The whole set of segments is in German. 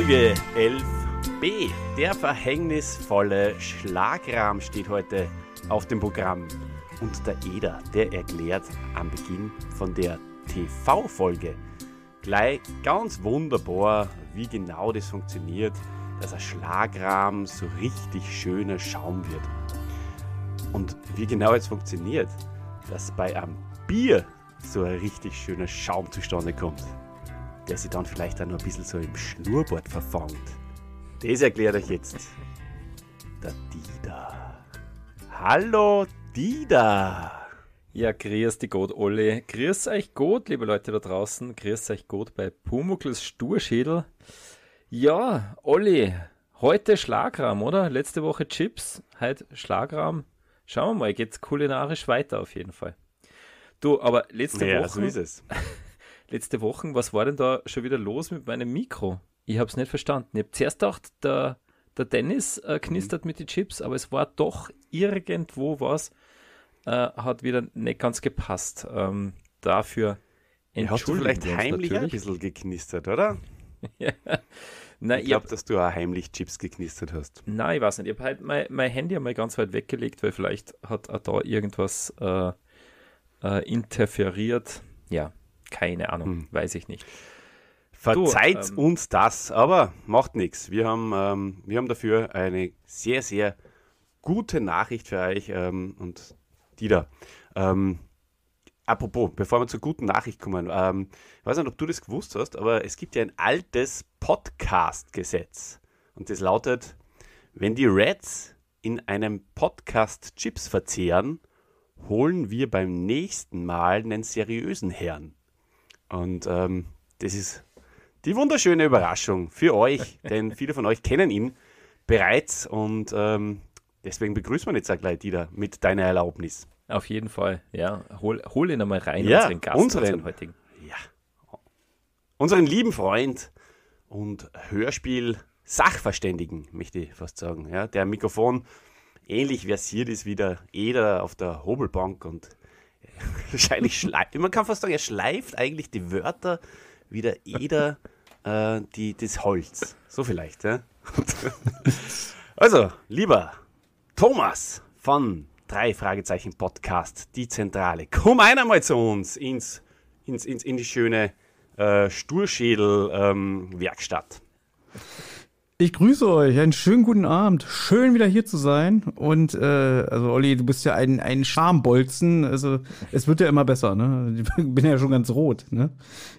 Folge 11b. Der verhängnisvolle Schlagrahm steht heute auf dem Programm. Und der Eder, der erklärt am Beginn von der TV-Folge gleich ganz wunderbar, wie genau das funktioniert, dass ein Schlagrahm so richtig schöner Schaum wird. Und wie genau es funktioniert, dass bei einem Bier so ein richtig schöner Schaum zustande kommt der sich dann vielleicht auch noch ein bisschen so im Schnurrbart verfangt. Das erklärt euch jetzt der Dida. Hallo Dida! Ja, grüß die Gott, Olle. Grüß euch gut, liebe Leute da draußen. Grüß euch gut bei Pumukles Sturschädel. Ja, Olli, heute Schlagrahmen, oder? Letzte Woche Chips, heute Schlagrahmen. Schauen wir mal, geht's kulinarisch weiter auf jeden Fall. Du, aber letzte ja, Woche. So ist es letzte Woche, was war denn da schon wieder los mit meinem Mikro? Ich habe es nicht verstanden. Ich habe zuerst gedacht, der, der Dennis äh, mhm. knistert mhm. mit den Chips, aber es war doch irgendwo was, äh, hat wieder nicht ganz gepasst. Ähm, dafür entschuldigen Hast du vielleicht heimlich natürlich. ein bisschen geknistert, oder? ja. Nein, ich glaube, dass du auch heimlich Chips geknistert hast. Nein, ich weiß nicht. Ich habe halt mein, mein Handy einmal ganz weit weggelegt, weil vielleicht hat auch da irgendwas äh, äh interferiert. Ja, keine Ahnung, hm. weiß ich nicht. Verzeiht du, ähm, uns das, aber macht nichts. Wir haben, ähm, wir haben dafür eine sehr, sehr gute Nachricht für euch ähm, und die da. Ähm, apropos, bevor wir zur guten Nachricht kommen, ähm, ich weiß nicht, ob du das gewusst hast, aber es gibt ja ein altes Podcast-Gesetz. Und das lautet, wenn die Reds in einem Podcast Chips verzehren, holen wir beim nächsten Mal einen seriösen Herrn. Und ähm, das ist die wunderschöne Überraschung für euch, denn viele von euch kennen ihn bereits und ähm, deswegen begrüßen wir jetzt auch gleich Dieter mit deiner Erlaubnis. Auf jeden Fall, ja. Hol, hol ihn einmal rein, ja, unseren Gast, unseren, unseren heutigen. Ja. Unseren lieben Freund und Hörspiel-Sachverständigen, möchte ich fast sagen, ja, der Mikrofon ähnlich versiert ist wie der Eder auf der Hobelbank und Wahrscheinlich schleift, man kann fast sagen, er schleift eigentlich die Wörter wie der Eder äh, die, das Holz. So vielleicht, ja? also, lieber Thomas von drei Fragezeichen Podcast, die Zentrale. Komm einmal zu uns ins, ins, ins, in die schöne äh, Sturschädel-Werkstatt. Ähm, ich grüße euch, einen schönen guten Abend. Schön wieder hier zu sein. Und äh, also Olli, du bist ja ein, ein Schambolzen. Also es wird ja immer besser, ne? Ich bin ja schon ganz rot, ne?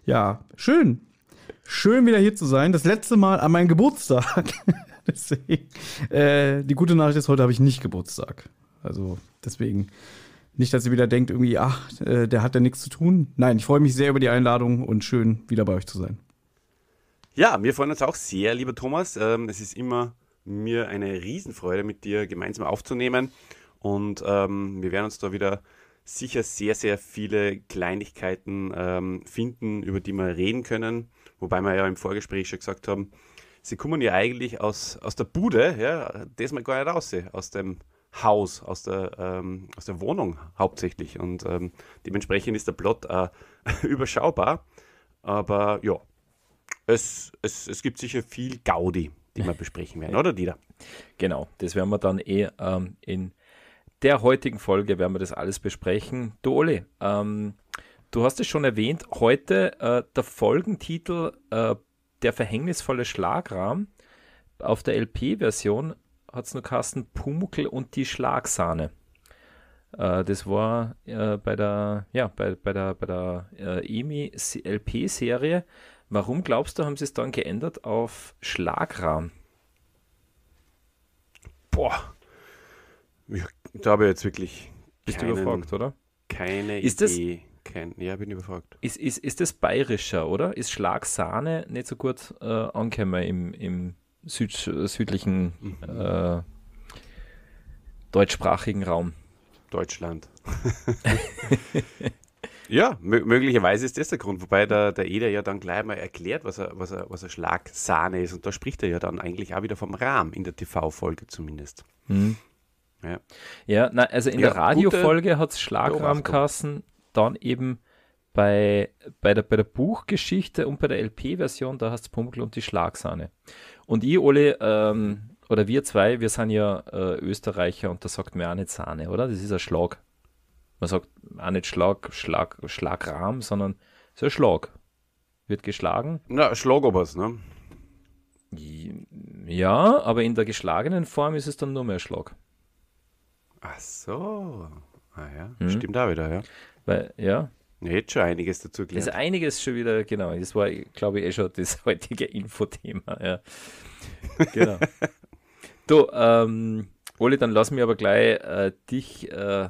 Ja, schön. Schön wieder hier zu sein. Das letzte Mal an meinem Geburtstag. deswegen, äh, die gute Nachricht ist, heute habe ich nicht Geburtstag. Also deswegen. Nicht, dass ihr wieder denkt, irgendwie, ach, äh, der hat ja nichts zu tun. Nein, ich freue mich sehr über die Einladung und schön, wieder bei euch zu sein. Ja, wir freuen uns auch sehr, lieber Thomas. Ähm, es ist immer mir eine Riesenfreude, mit dir gemeinsam aufzunehmen. Und ähm, wir werden uns da wieder sicher sehr, sehr viele Kleinigkeiten ähm, finden, über die wir reden können. Wobei wir ja im Vorgespräch schon gesagt haben, sie kommen ja eigentlich aus, aus der Bude, ja, das mal gar nicht raus, aus dem Haus, aus der, ähm, aus der Wohnung hauptsächlich. Und ähm, dementsprechend ist der Plot äh, überschaubar. Aber ja, es, es, es gibt sicher viel Gaudi, die wir besprechen werden, oder Dieter? Genau, das werden wir dann eh ähm, in der heutigen Folge werden wir das alles besprechen. Du Ole, ähm, du hast es schon erwähnt, heute äh, der Folgentitel äh, Der verhängnisvolle Schlagrahmen auf der LP-Version hat es nur Carsten Pumukel und die Schlagsahne. Äh, das war äh, bei der, ja, bei, bei der, bei der äh, EMI-LP-Serie Warum glaubst du, haben sie es dann geändert auf Schlagrahmen? Boah. Ich glaube jetzt wirklich. Bist keinen, du überfragt, oder? Keine ist Idee. Das, kein, ja, bin überfragt. Ist, ist, ist das bayerischer, oder? Ist Schlagsahne nicht so gut äh, angekommen im, im Süd, südlichen mhm. äh, deutschsprachigen Raum? Deutschland. Ja, möglicherweise ist das der Grund, wobei der, der Eder ja dann gleich mal erklärt, was er, was, er, was er Schlagsahne ist. Und da spricht er ja dann eigentlich auch wieder vom Rahmen, in der TV-Folge zumindest. Mhm. Ja, ja na, also in ja, der Radiofolge hat es Schlagrahmkassen, dann eben bei, bei, der, bei der Buchgeschichte und bei der LP-Version, da hast du Pumkel und die Schlagsahne. Und ich, Ole, ähm, oder wir zwei, wir sind ja äh, Österreicher und da sagt man auch nicht Sahne, oder? Das ist ein Schlag. Man sagt auch nicht Schlag, Schlag, Schlagrahm, sondern so Schlag. Wird geschlagen. Na, Schlagobers, ne? Ja, aber in der geschlagenen Form ist es dann nur mehr Schlag. Ach so. Ah ja, mhm. stimmt auch wieder, ja. Weil, ja. Jetzt schon einiges dazu gelernt. Ist einiges schon wieder, genau. Das war, glaube ich, eh schon das heutige Infothema, ja. Genau. du, ähm, Oli, dann lass mir aber gleich äh, dich äh,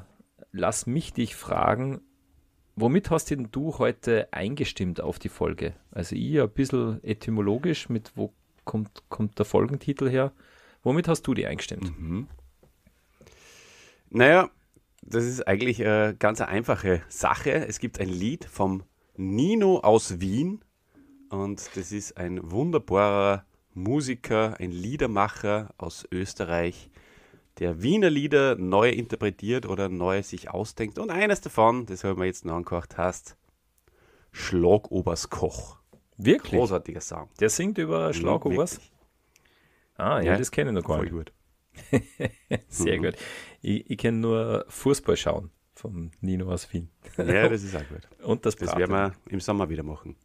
lass mich dich fragen, womit hast denn du heute eingestimmt auf die Folge? Also ich ein bisschen etymologisch, mit wo kommt, kommt der Folgentitel her? Womit hast du die eingestimmt? Mhm. Naja, das ist eigentlich eine ganz einfache Sache. Es gibt ein Lied vom Nino aus Wien und das ist ein wunderbarer Musiker, ein Liedermacher aus Österreich, der Wiener Lieder neu interpretiert oder neu sich ausdenkt. Und eines davon, das haben wir jetzt noch angekocht, heißt Schlagobers Koch. Wirklich? Großartiger Song. Der singt über mhm, Schlagobers? Ah, ja, ja, das kenne ich noch gar voll nicht. Voll gut. Sehr mhm. gut. Ich, ich kenne nur Fußball schauen vom Nino aus Wien. Ja, das ist auch gut. Und das, das werden wir im Sommer wieder machen.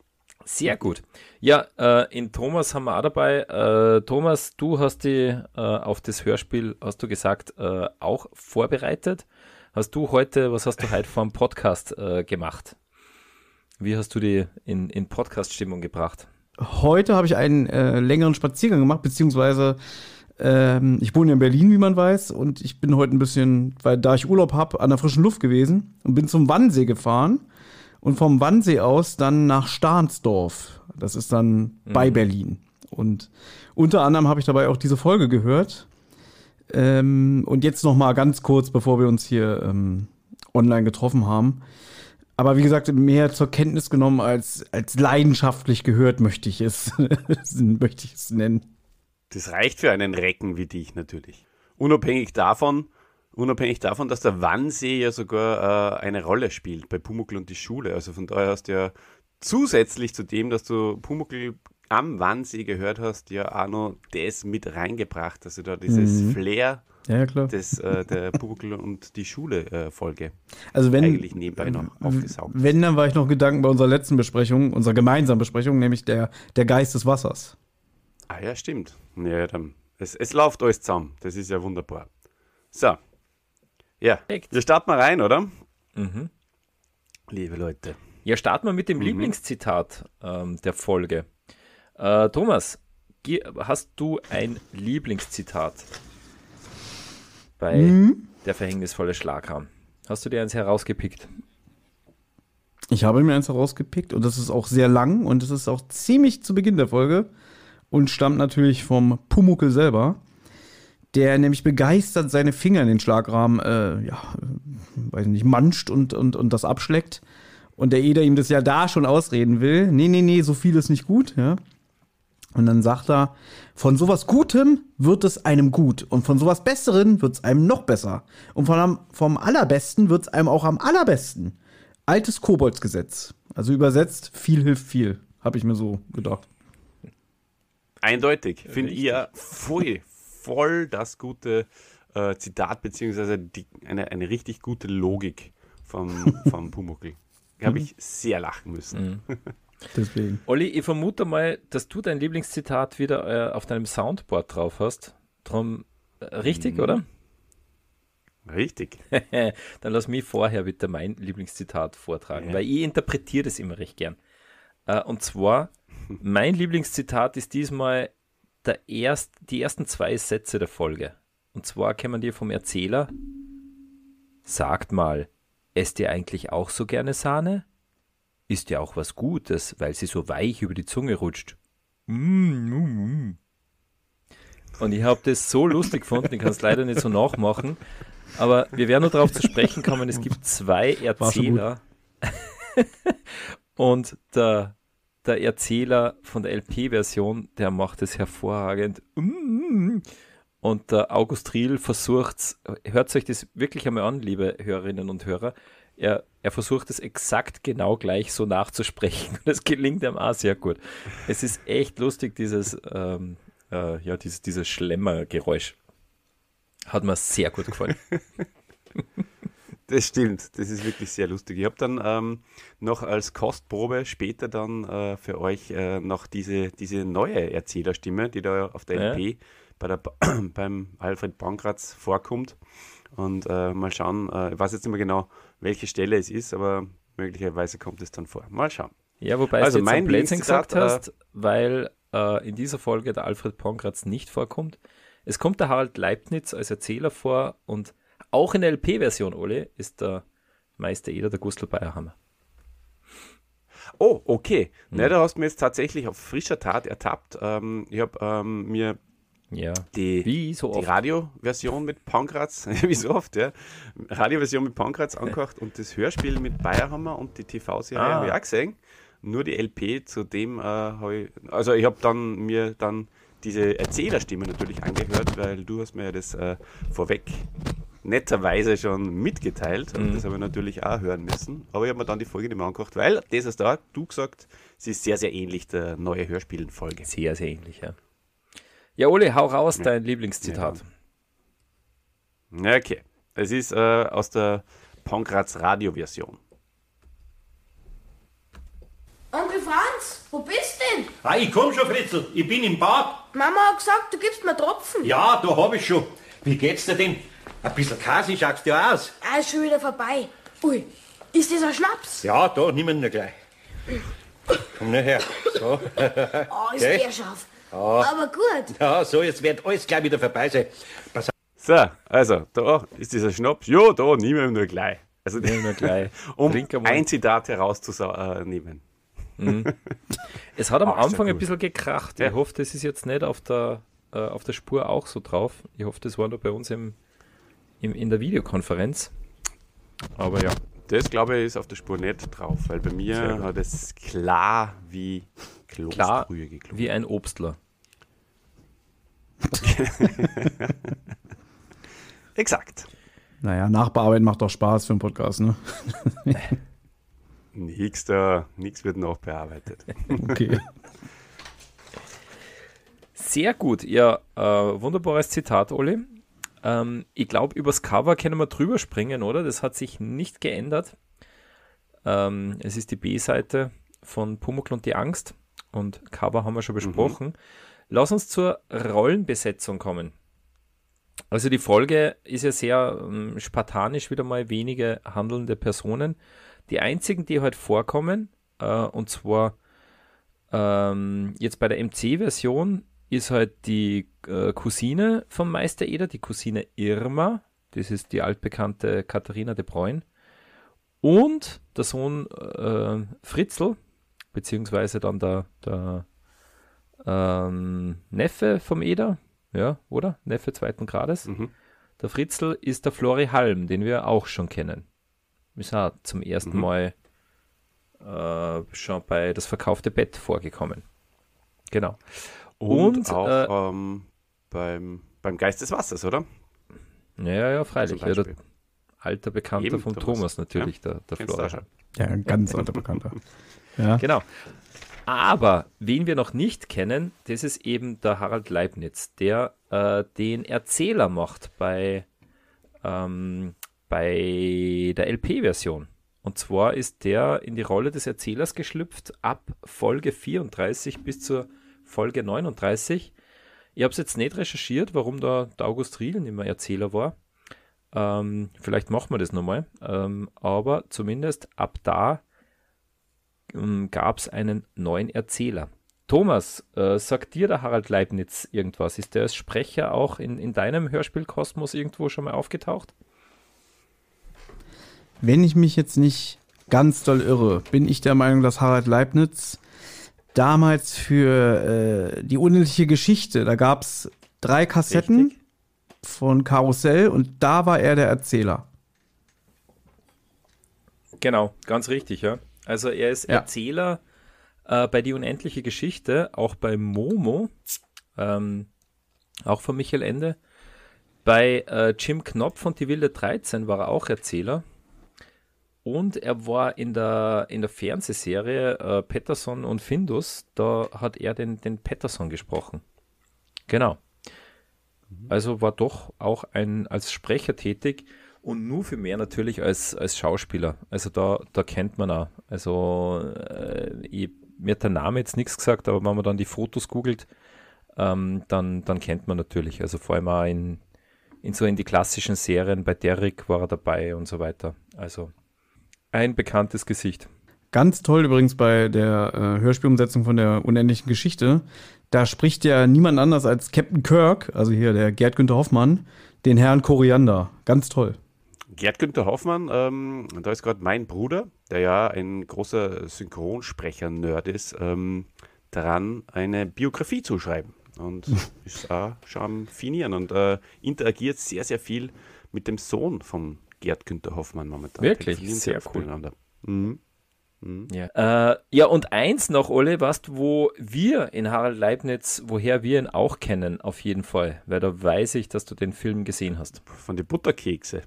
Sehr gut. Ja, äh, in Thomas haben wir auch dabei. Äh, Thomas, du hast die äh, auf das Hörspiel, hast du gesagt, äh, auch vorbereitet. Hast du heute, was hast du heute vom Podcast äh, gemacht? Wie hast du die in, in Podcast-Stimmung gebracht? Heute habe ich einen äh, längeren Spaziergang gemacht, beziehungsweise ähm, ich wohne in Berlin, wie man weiß, und ich bin heute ein bisschen, weil da ich Urlaub habe, an der frischen Luft gewesen und bin zum Wannsee gefahren und vom Wannsee aus dann nach Stahnsdorf. Das ist dann mhm. bei Berlin. Und unter anderem habe ich dabei auch diese Folge gehört. Ähm, und jetzt noch mal ganz kurz, bevor wir uns hier ähm, online getroffen haben. Aber wie gesagt, mehr zur Kenntnis genommen als, als leidenschaftlich gehört, möchte ich es, möchte ich es nennen. Das reicht für einen Recken wie dich natürlich. Unabhängig davon, Unabhängig davon, dass der Wannsee ja sogar äh, eine Rolle spielt bei Pumuckl und die Schule. Also von daher hast du ja zusätzlich zu dem, dass du Pumuckl am Wannsee gehört hast, ja auch noch das mit reingebracht. dass also du da dieses mhm. Flair ja, ja, des, äh, der Pumuckl und die Schule-Folge. Äh, also Eigentlich nebenbei noch aufgesaugt. hast. Wenn, dann war ich noch Gedanken bei unserer letzten Besprechung, unserer gemeinsamen Besprechung, nämlich der, der Geist des Wassers. Ah ja, stimmt. Ja, dann, es, es läuft alles zusammen. Das ist ja wunderbar. So, ja, Perfekt. wir starten mal rein, oder? Mhm. Liebe Leute. Ja, starten wir mit dem mhm. Lieblingszitat ähm, der Folge. Äh, Thomas, hast du ein Lieblingszitat bei mhm. der verhängnisvolle Schlaghahn? Hast du dir eins herausgepickt? Ich habe mir eins herausgepickt und das ist auch sehr lang und es ist auch ziemlich zu Beginn der Folge und stammt natürlich vom Pumuckel selber der nämlich begeistert seine Finger in den Schlagrahmen, äh, ja, weiß nicht, manscht und, und, und das abschleckt. Und der Eder ihm das ja da schon ausreden will. Nee, nee, nee, so viel ist nicht gut, ja. Und dann sagt er, von sowas Gutem wird es einem gut. Und von sowas Besseren wird es einem noch besser. Und von am, vom Allerbesten wird es einem auch am allerbesten. Altes Koboldsgesetz. Also übersetzt, viel hilft viel. Habe ich mir so gedacht. Eindeutig. Finde ich ja pfui, voll das gute äh, Zitat, beziehungsweise die, eine, eine richtig gute Logik vom, vom Pumuckl. Habe ich sehr lachen müssen. Mhm. Deswegen. Olli, ich vermute mal, dass du dein Lieblingszitat wieder äh, auf deinem Soundboard drauf hast. Drum äh, richtig, mhm. oder? Richtig. Dann lass mich vorher bitte mein Lieblingszitat vortragen, ja. weil ich interpretiere das immer recht gern. Äh, und zwar, mein Lieblingszitat ist diesmal der erst, die ersten zwei Sätze der Folge. Und zwar kämen wir vom Erzähler, sagt mal, esst ihr eigentlich auch so gerne Sahne? Ist ja auch was Gutes, weil sie so weich über die Zunge rutscht. Mm, mm, mm. Und ich habe das so lustig gefunden, ich kann es leider nicht so nachmachen. Aber wir werden nur darauf zu sprechen kommen, es gibt zwei Erzähler. und der der Erzähler von der LP-Version, der macht es hervorragend. Mm. Und der August Riel versucht es, hört euch das wirklich einmal an, liebe Hörerinnen und Hörer. Er, er versucht es exakt genau gleich so nachzusprechen. Und es gelingt ihm auch sehr gut. Es ist echt lustig, dieses, ähm, äh, ja, dieses, dieses Schlemmergeräusch. Hat mir sehr gut gefallen. Das stimmt, das ist wirklich sehr lustig. Ich habe dann ähm, noch als Kostprobe später dann äh, für euch äh, noch diese, diese neue Erzählerstimme, die da auf der LP ja. bei der, beim Alfred Pankratz vorkommt. Und äh, mal schauen, äh, ich weiß jetzt nicht mehr genau, welche Stelle es ist, aber möglicherweise kommt es dann vor. Mal schauen. Ja, wobei also du jetzt mein Blödsinn gesagt äh, hast, weil äh, in dieser Folge der Alfred Pankratz nicht vorkommt. Es kommt der Harald Leibniz als Erzähler vor und auch in der LP-Version, Ole, ist der Meister Eder der Gustl Bayerhammer. Oh, okay. Hm. Ne, da hast du mir jetzt tatsächlich auf frischer Tat ertappt. Ähm, ich habe ähm, mir ja. die, so die Radioversion mit Pankratz, wie so oft, ja, Radioversion mit Pankratz angehört und das Hörspiel mit Bayerhammer und die TV-Serie ah. habe ich auch gesehen. Nur die LP, zu dem äh, habe ich, also ich habe dann mir dann diese Erzählerstimme natürlich angehört, weil du hast mir ja das äh, vorweg netterweise schon mitgeteilt. Mhm. das habe ich natürlich auch hören müssen. Aber ich habe mir dann die Folge nicht mehr angeguckt, weil das ist da, du gesagt, sie ist sehr, sehr ähnlich der neue Hörspielen-Folge. Sehr, sehr ähnlich, ja. Ja, Ole, hau raus ja. dein Lieblingszitat. Ja. Okay. Es ist äh, aus der Pankratz Radio-Version. Onkel Franz, wo bist du denn? Ah, ich komm schon, Fritzl. Ich bin im Bad. Mama hat gesagt, du gibst mir Tropfen. Ja, da hab ich schon. Wie geht's dir denn? Ein bisschen Kasi schaust du ja aus. Ah, ist schon wieder vorbei. Ui, ist das ein Schnaps? Ja, da, nimm ihn nur gleich. Komm nur her. So. oh, ist der scharf. Ja. Ah. Aber gut. Ja, so, jetzt wird alles gleich wieder vorbei sein. Pass so, also, da ist dieser Schnaps. Ja, da, nimm ihn nur gleich. Also, nimm nur gleich. um ein Zitat herauszunehmen. Mhm. Es hat am Ach, Anfang ein bisschen gekracht. Ja. Ich hoffe, das ist jetzt nicht auf der, äh, auf der Spur auch so drauf. Ich hoffe, das war nur bei uns im im, in der Videokonferenz. Aber ja, das glaube ich ist auf der Spur nicht drauf, weil bei mir hat es klar wie Kloß klar geklungen. wie ein Obstler. Exakt. Naja, Nachbearbeiten macht doch Spaß für einen Podcast, ne? nix da, nichts wird noch bearbeitet. Okay. Sehr gut, ja, äh, wunderbares Zitat, Olli. Ähm, ich glaube, übers Cover können wir drüber springen, oder? Das hat sich nicht geändert. Ähm, es ist die B-Seite von Pumuckl und die Angst und Cover haben wir schon mhm. besprochen. Mhm. Lass uns zur Rollenbesetzung kommen. Also die Folge ist ja sehr ähm, spartanisch, wieder mal wenige handelnde Personen. Die einzigen, die heute halt vorkommen, äh, und zwar ähm, jetzt bei der MC-Version ist halt die äh, Cousine vom Meister Eder, die Cousine Irma. Das ist die altbekannte Katharina de Bruyne. Und der Sohn äh, Fritzl, beziehungsweise dann der, der ähm, Neffe vom Eder, ja, oder? Neffe zweiten Grades. Mhm. Der Fritzl ist der Flori Halm, den wir auch schon kennen. Ist auch zum ersten mhm. Mal äh, schon bei Das verkaufte Bett vorgekommen. Genau. Und, und auch äh, ähm, beim, beim Geist des Wassers, oder? Ja, ja, freilich. Ja, alter Bekannter Eben, von Thomas, Thomas natürlich, ja, der, der Florian. Ja, ein ganz alter Bekannter. ja. Genau. Aber wen wir noch nicht kennen, das ist eben der Harald Leibniz, der äh, den Erzähler macht bei, ähm, bei der LP-Version. Und zwar ist der in die Rolle des Erzählers geschlüpft ab Folge 34 bis zur Folge 39. Ich habe es jetzt nicht recherchiert, warum da der August Riel nicht mehr Erzähler war. Ähm, vielleicht machen wir das nochmal. Ähm, aber zumindest ab da ähm, gab es einen neuen Erzähler. Thomas, äh, sagt dir der Harald Leibniz irgendwas? Ist der als Sprecher auch in, in deinem Hörspielkosmos irgendwo schon mal aufgetaucht? Wenn ich mich jetzt nicht ganz doll irre, bin ich der Meinung, dass Harald Leibniz damals für äh, die unendliche Geschichte. Da gab es drei Kassetten Richtig. von Karussell und da war er der Erzähler. Genau, ganz richtig, ja. Also er ist ja. Erzähler äh, bei Die unendliche Geschichte, auch bei Momo, ähm, auch von Michael Ende. Bei äh, Jim Knopf und Die wilde 13 war er auch Erzähler. Und er war in der, in der Fernsehserie äh, Patterson und Findus, da hat er den, den Patterson gesprochen. Genau. Mhm. Also war doch auch ein, als Sprecher tätig und nur für mehr natürlich als, als Schauspieler. Also da, da kennt man auch. Also äh, ich, mir hat der Name jetzt nichts gesagt, aber wenn man dann die Fotos googelt, ähm, dann, dann kennt man natürlich. Also vor allem auch in, in so in die klassischen Serien, bei Derek war er dabei und so weiter. Also ein bekanntes Gesicht. Ganz toll übrigens bei der äh, Hörspielumsetzung von der unendlichen Geschichte. Da spricht ja niemand anders als Captain Kirk, also hier der Gerd Günther Hoffmann, den Herrn Koriander. Ganz toll. Gerd Günther Hoffmann, ähm, da ist gerade mein Bruder, der ja ein großer Synchronsprecher-Nerd ist, ähm, daran, eine Biografie zu schreiben. Und ist auch schon am Finieren und äh, interagiert sehr, sehr viel mit dem Sohn von Gerd Günther Hoffmann momentan. Wirklich, sehr cool. Mhm. Mhm. Ja. Äh, ja, und eins noch, Ole, was, wo wir in Harald Leibniz, woher wir ihn auch kennen, auf jeden Fall, weil da weiß ich, dass du den Film gesehen hast. Von den Butterkekse.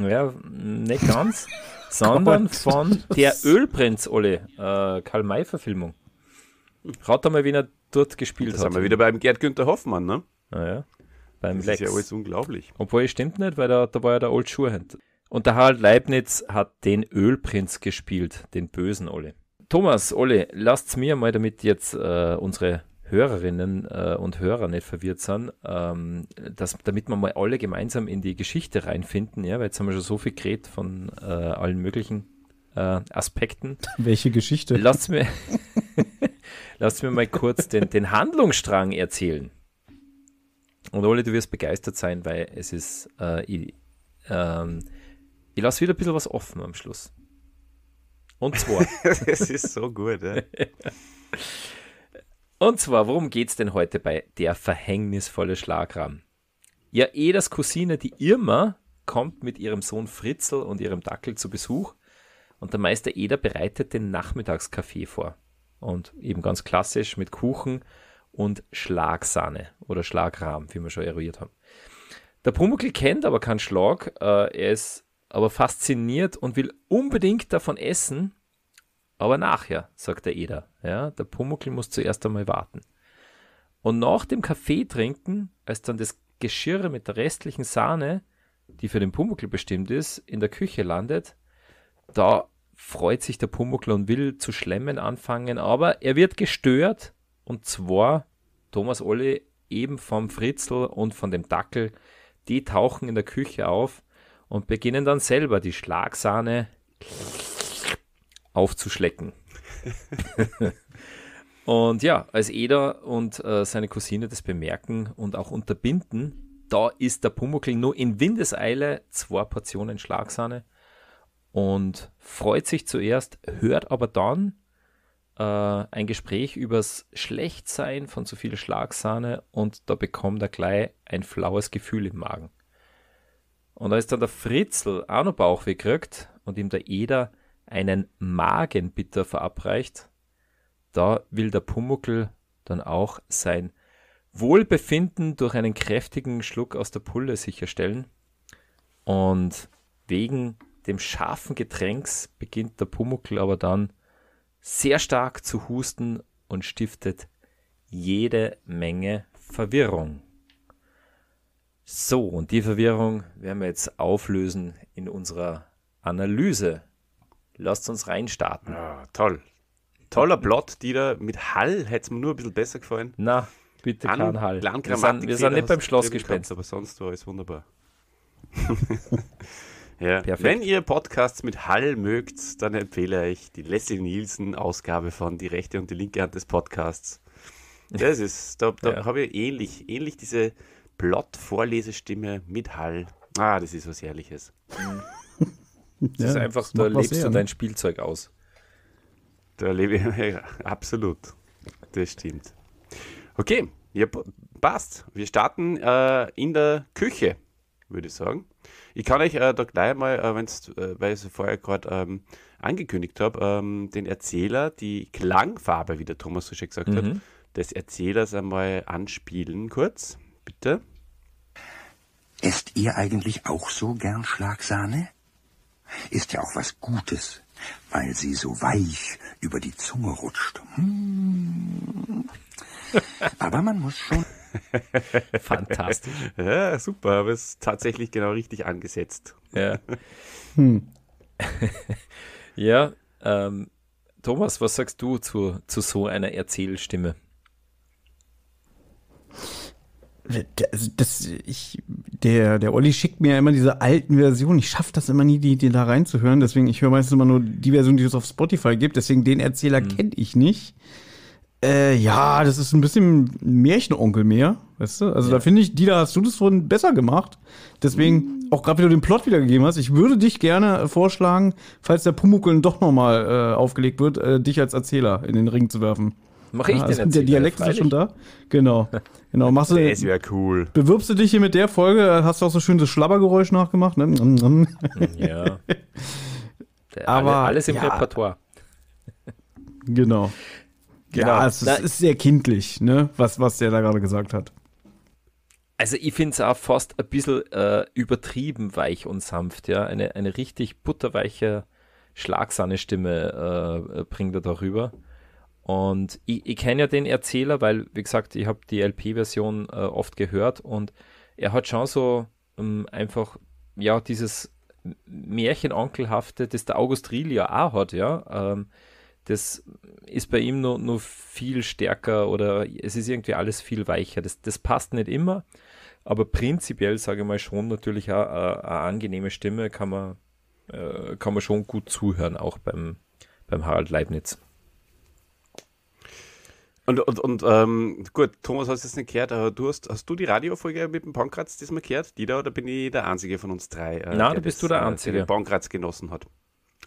Ja, nicht ganz, sondern von der Ölprinz, Ole, äh, Karl-May-Verfilmung. Raut einmal, wen er dort gespielt das hat. Das haben wir wieder beim Gerd Günther Hoffmann, ne? Ah, ja. Beim das Lex. ist ja alles unglaublich. Obwohl, es stimmt nicht, weil da, da war ja der Old Schurhand. Und der Harald Leibniz hat den Ölprinz gespielt, den bösen Olle. Thomas, Olle, lasst mir mal, damit jetzt äh, unsere Hörerinnen äh, und Hörer nicht verwirrt sind, ähm, dass, damit wir mal alle gemeinsam in die Geschichte reinfinden, ja, weil jetzt haben wir schon so viel geredet von äh, allen möglichen äh, Aspekten. Welche Geschichte? Lasst mir, lasst mir mal kurz den, den Handlungsstrang erzählen. Und Oli, du wirst begeistert sein, weil es ist, äh, ich, ähm, ich lasse wieder ein bisschen was offen am Schluss. Und zwar. es ist so gut, ja. Und zwar, worum geht es denn heute bei Der verhängnisvolle Schlagrahmen? Ja, eh Cousine, die Irma, kommt mit ihrem Sohn Fritzel und ihrem Dackel zu Besuch und der Meister Eder bereitet den Nachmittagskaffee vor. Und eben ganz klassisch mit Kuchen und Schlagsahne oder Schlagrahm, wie wir schon eruiert haben. Der Pumuckl kennt aber keinen Schlag, äh, er ist aber fasziniert und will unbedingt davon essen, aber nachher, sagt der Eder. Ja, der Pumuckl muss zuerst einmal warten. Und nach dem Kaffee trinken, als dann das Geschirr mit der restlichen Sahne, die für den Pumuckl bestimmt ist, in der Küche landet, da freut sich der Pumuckl und will zu schlemmen anfangen, aber er wird gestört und zwar Thomas Olli eben vom Fritzl und von dem Dackel, die tauchen in der Küche auf und beginnen dann selber die Schlagsahne aufzuschlecken. und ja, als Eder und äh, seine Cousine das bemerken und auch unterbinden, da ist der Pumuckl nur in Windeseile zwei Portionen Schlagsahne und freut sich zuerst, hört aber dann äh, ein Gespräch übers Schlechtsein von zu viel Schlagsahne und da bekommt er gleich ein flaues Gefühl im Magen. Und da ist dann der Fritzl auch noch Bauchweh kriegt und ihm der Eder einen Magenbitter verabreicht. Da will der Pumuckel dann auch sein Wohlbefinden durch einen kräftigen Schluck aus der Pulle sicherstellen. Und wegen dem scharfen Getränks beginnt der Pumuckel aber dann sehr stark zu husten und stiftet jede Menge Verwirrung. So, und die Verwirrung werden wir jetzt auflösen in unserer Analyse. Lasst uns reinstarten. Ja, toll. Toller Plot, Dieter. Mit Hall hätte es mir nur ein bisschen besser gefallen. Na, bitte An, kein Hall. Wir sind, wir sind nicht beim Schlossgespenst. Aber sonst war es wunderbar. Ja. Perfekt. Wenn ihr Podcasts mit Hall mögt, dann empfehle ich die Leslie Nielsen-Ausgabe von Die rechte und die linke Hand des Podcasts. Das ist, da, da ja. habe ich ähnlich, ähnlich diese Plot-Vorlesestimme mit Hall. Ah, das ist was Herrliches. Mhm. das ja, ist einfach, da lebst du dein ne? Spielzeug aus. Da lebe ich, ja, absolut. Das stimmt. Okay, ja, passt. Wir starten äh, in der Küche, würde ich sagen. Ich kann euch äh, da gleich mal, äh, wenn's, äh, weil ich es vorher gerade ähm, angekündigt habe, ähm, den Erzähler, die Klangfarbe, wie der Thomas so schön gesagt mhm. hat, des Erzählers einmal anspielen kurz. Bitte. Esst ihr eigentlich auch so gern Schlagsahne? Ist ja auch was Gutes, weil sie so weich über die Zunge rutscht. Hm. Aber man muss schon. Fantastisch. Ja, super, aber es ist tatsächlich genau richtig angesetzt. Ja. Hm. ja, ähm, Thomas, was sagst du zu, zu so einer Erzählstimme? Das, das, ich, der, der Olli schickt mir ja immer diese alten Versionen. Ich schaffe das immer nie, die, die da reinzuhören. Deswegen, ich höre meistens immer nur die Version, die es auf Spotify gibt. Deswegen den Erzähler mhm. kenne ich nicht. Äh, ja, das ist ein bisschen Märchenonkel mehr, weißt du? Also ja. da finde ich, Dieter, hast du das vorhin besser gemacht. Deswegen, mm. auch gerade wie du den Plot wiedergegeben hast, ich würde dich gerne äh, vorschlagen, falls der Pumuckeln doch nochmal äh, aufgelegt wird, äh, dich als Erzähler in den Ring zu werfen. Mach ich ja, also den Der Dialekt freilich. ist schon da. Genau. Genau, machst du. Der ist ja cool. Bewirbst du dich hier mit der Folge, hast du auch so schön das Schlabbergeräusch nachgemacht, ne? Mm, ja. Aber alles im ja. Repertoire. Genau. Genau. Ja, es ist, sehr kindlich, ne? was, was der da gerade gesagt hat. Also ich finde es auch fast ein bisschen äh, übertrieben weich und sanft, ja. Eine, eine richtig butterweiche, schlagsahne Stimme äh, bringt er darüber. Und ich, ich kenne ja den Erzähler, weil, wie gesagt, ich habe die LP-Version äh, oft gehört und er hat schon so ähm, einfach, ja, dieses Märchenonkelhafte, das der August Riel ja auch hat, ja. Ähm, das ist bei ihm nur, nur viel stärker oder es ist irgendwie alles viel weicher. Das, das passt nicht immer, aber prinzipiell sage ich mal schon natürlich auch, eine, äh, eine angenehme Stimme kann man, äh, kann man schon gut zuhören, auch beim, beim Harald Leibniz. Und, und, und ähm, gut, Thomas hast es nicht gehört, aber du hast, hast du die Radiofolge mit dem Pankratz diesmal gehört, die da, oder bin ich der Einzige von uns drei? Äh, Nein, da bist das, du der äh, Einzige. Äh, der den Pankratz genossen hat.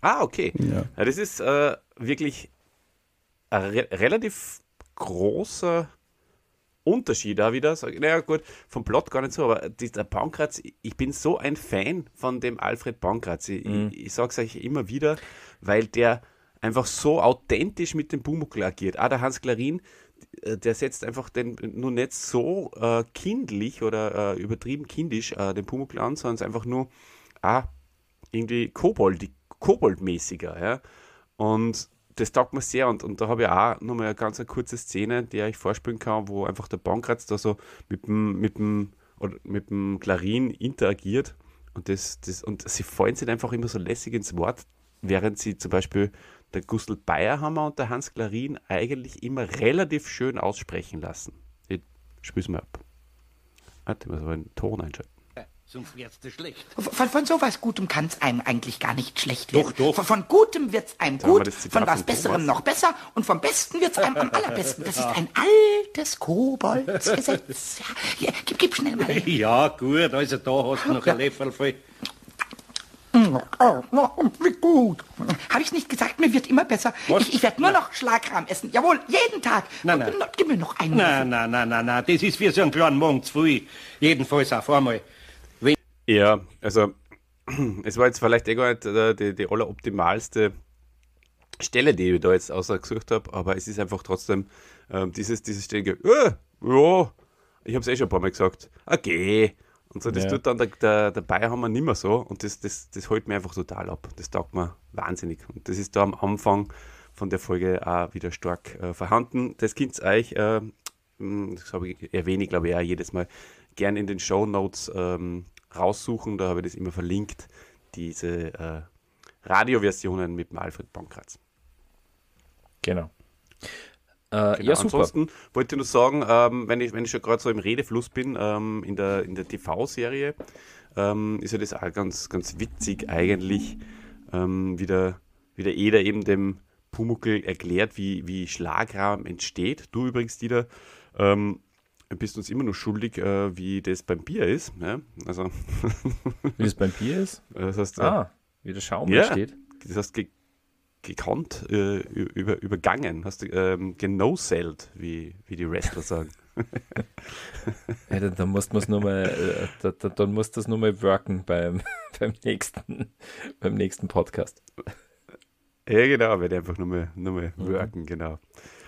Ah, okay. Ja. ja das ist äh, wirklich ein re relativ großer Unterschied da wieder. Naja, gut, vom Plot gar nicht so, aber dieser Pankratz, ich bin so ein Fan von dem Alfred Pankratz. Ich, mhm. ich, ich sage es euch immer wieder, weil der einfach so authentisch mit dem Pumuckl agiert. Ah, der Hans Klarin, äh, der setzt einfach den nur nicht so äh, kindlich oder äh, übertrieben kindisch äh, den Pumuckl an, sondern es einfach nur, ah, irgendwie koboldig koboldmäßiger. Ja? Und das taugt mir sehr und, und da habe ich auch nochmal eine ganz eine kurze Szene, die ich vorspielen kann, wo einfach der Bankratz da so mit dem, mit dem, oder mit dem Klarin interagiert und, das, das, und sie fallen sich einfach immer so lässig ins Wort, während sie zum Beispiel der Gustl Bayerhammer und der Hans Klarin eigentlich immer relativ schön aussprechen lassen. Jetzt spießen mal ab. Warte, ich muss aber den Ton einschalten. Sonst wird's dir schlecht. Von, von sowas Gutem kann's einem eigentlich gar nicht schlecht werden. Doch, doch. Von, von Gutem wird's einem da gut, von was Besserem noch besser und vom Besten wird's einem am allerbesten. Das ist ein altes Koboldsgesetz. Ja, hier, gib, gib schnell mal. Ja, gut, also da hast du noch ja. ein Löffel voll. Oh, wie gut. Habe ich nicht gesagt, mir wird immer besser. Was? Ich, ich werde nur na. noch Schlagrahm essen. Jawohl, jeden Tag. Nein, nein. Gib mir noch einen. Nein, nein, nein, nein, nein. Das ist wie so einen kleinen Morgen zu viel. Jedenfalls auf einmal. Ja, also es war jetzt vielleicht eh gar nicht äh, die, die alleroptimalste Stelle, die ich da jetzt ausgesucht habe, aber es ist einfach trotzdem ähm, dieses, dieses Stehen, äh, ja, ich habe es eh schon ein paar Mal gesagt, okay. Ah, und so, das ja. tut dann der, der, der Bayerhammer nicht mehr so und das, das, das holt mir einfach total ab. Das taugt mir wahnsinnig. Und das ist da am Anfang von der Folge auch wieder stark äh, vorhanden. Das könnt euch, äh, hm, das habe ich erwähnt, glaube ich, auch jedes Mal, gern in den Show Notes ähm, raussuchen. Da habe ich das immer verlinkt, diese äh, Radioversionen mit Alfred Bonkratz. Genau. Äh, genau. Ja, Ansonsten wollte ich nur sagen, ähm, wenn, ich, wenn ich schon gerade so im Redefluss bin, ähm, in der, in der TV-Serie, ähm, ist ja das auch ganz, ganz witzig eigentlich, ähm, wie, der, wie der Eder eben dem Pumuckel erklärt, wie, wie Schlagrahmen entsteht. Du übrigens, Dieter, ähm, bist uns immer noch schuldig, äh, wie das beim Bier ist. Ja? Ne? Also wie das beim Bier ist? Das heißt, äh, ah, wie der Schaum ja, steht. Das heißt, ge gekonnt, äh, über, übergangen, hast du ähm, genosellt, wie, wie die Wrestler sagen. ja, dann, dann musst man äh, da, dann musst das nochmal worken beim, beim, nächsten, beim nächsten Podcast. Ja, genau, werde einfach nochmal, nochmal mhm. worken, genau.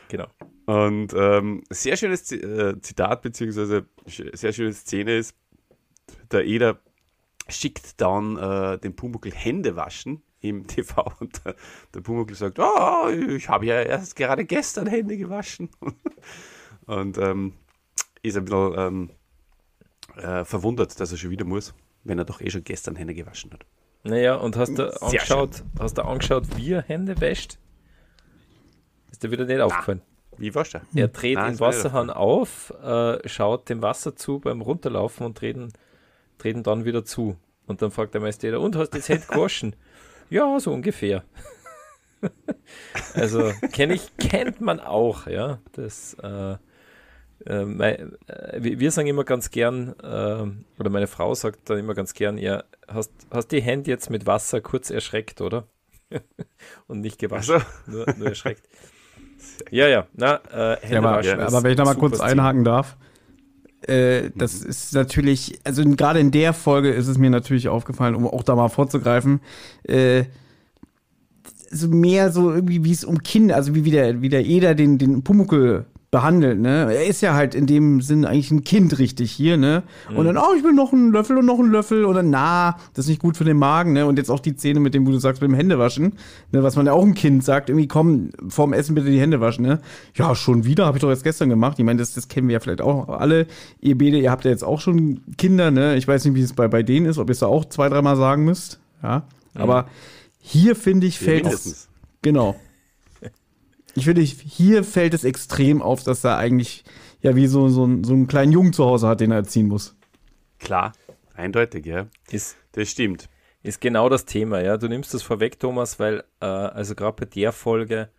Genau. Und ähm, sehr schönes äh, Zitat, beziehungsweise sehr schöne Szene ist, der Eder schickt dann äh, den Pumuckl Hände waschen im TV und der, der Pumuckl sagt, oh, ich habe ja erst gerade gestern Hände gewaschen. und ähm, ist ein bisschen ähm, äh, verwundert, dass er schon wieder muss, wenn er doch eh schon gestern Hände gewaschen hat. Naja, und hast du, angeschaut, hast du angeschaut, wie er Hände wäscht? Ist dir wieder nicht aufgefallen? wie war's da? Er dreht ah, den Wasserhahn auf, äh, schaut dem Wasser zu beim Runterlaufen und treten, treten dann wieder zu. Und dann fragt der Meister, und hast du das Hemd gewaschen? ja, so ungefähr. also kenne ich, kennt man auch, ja. Das, äh, äh, mein, äh, wir sagen immer ganz gern, äh, oder meine Frau sagt dann immer ganz gern, ja, hast, hast die Hand jetzt mit Wasser kurz erschreckt, oder? Und nicht gewaschen, also. nur, nur erschreckt. Ja, ja. Na, äh, Hände ja, aber, ja, aber wenn ich nochmal kurz einhaken darf, äh, das mhm. ist natürlich, also gerade in der Folge ist es mir natürlich aufgefallen, um auch da mal vorzugreifen, äh, so mehr so irgendwie, wie es um Kinder, also wie, wie der, wie der Eder den, den Pumuckel behandelt, ne? Er ist ja halt in dem Sinn eigentlich ein Kind richtig hier, ne? Mhm. Und dann, oh, ich will noch einen Löffel und noch einen Löffel oder na, das ist nicht gut für den Magen, ne? Und jetzt auch die Szene mit dem, wo du sagst, mit dem Händewaschen, ne? Was man ja auch einem Kind sagt, irgendwie, komm, vorm Essen bitte die Hände waschen, ne? Ja, schon wieder, habe ich doch jetzt gestern gemacht. Ich meine, das, das kennen wir ja vielleicht auch alle. Ihr Bede, ihr habt ja jetzt auch schon Kinder, ne? Ich weiß nicht, wie es bei, bei denen ist, ob ihr es da auch zwei, dreimal sagen müsst, ja? Mhm. Aber hier, finde ich, fällt es. Genau ich finde, hier fällt es extrem auf, dass er eigentlich ja wie so, so, so einen kleinen Jungen zu Hause hat, den er erziehen muss. Klar, eindeutig, ja. Ist, das stimmt. Ist genau das Thema, ja. Du nimmst das vorweg, Thomas, weil, äh, also gerade bei der Folge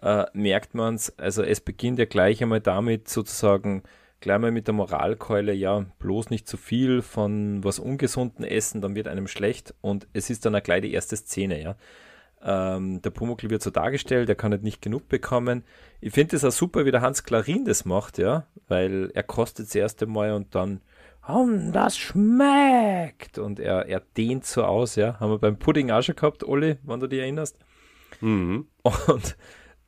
äh, merkt man es, also es beginnt ja gleich einmal damit sozusagen, gleich mal mit der Moralkeule, ja, bloß nicht zu viel von was Ungesunden essen, dann wird einem schlecht und es ist dann auch gleich die erste Szene, ja. Ähm, der Pumuckl wird so dargestellt, er kann halt nicht genug bekommen. Ich finde es auch super, wie der Hans Klarin das macht, ja, weil er kostet das erste Mal und dann, oh, das schmeckt! Und er, er dehnt so aus, ja. Haben wir beim Pudding auch schon gehabt, Olli, wenn du dich erinnerst. Mhm. Und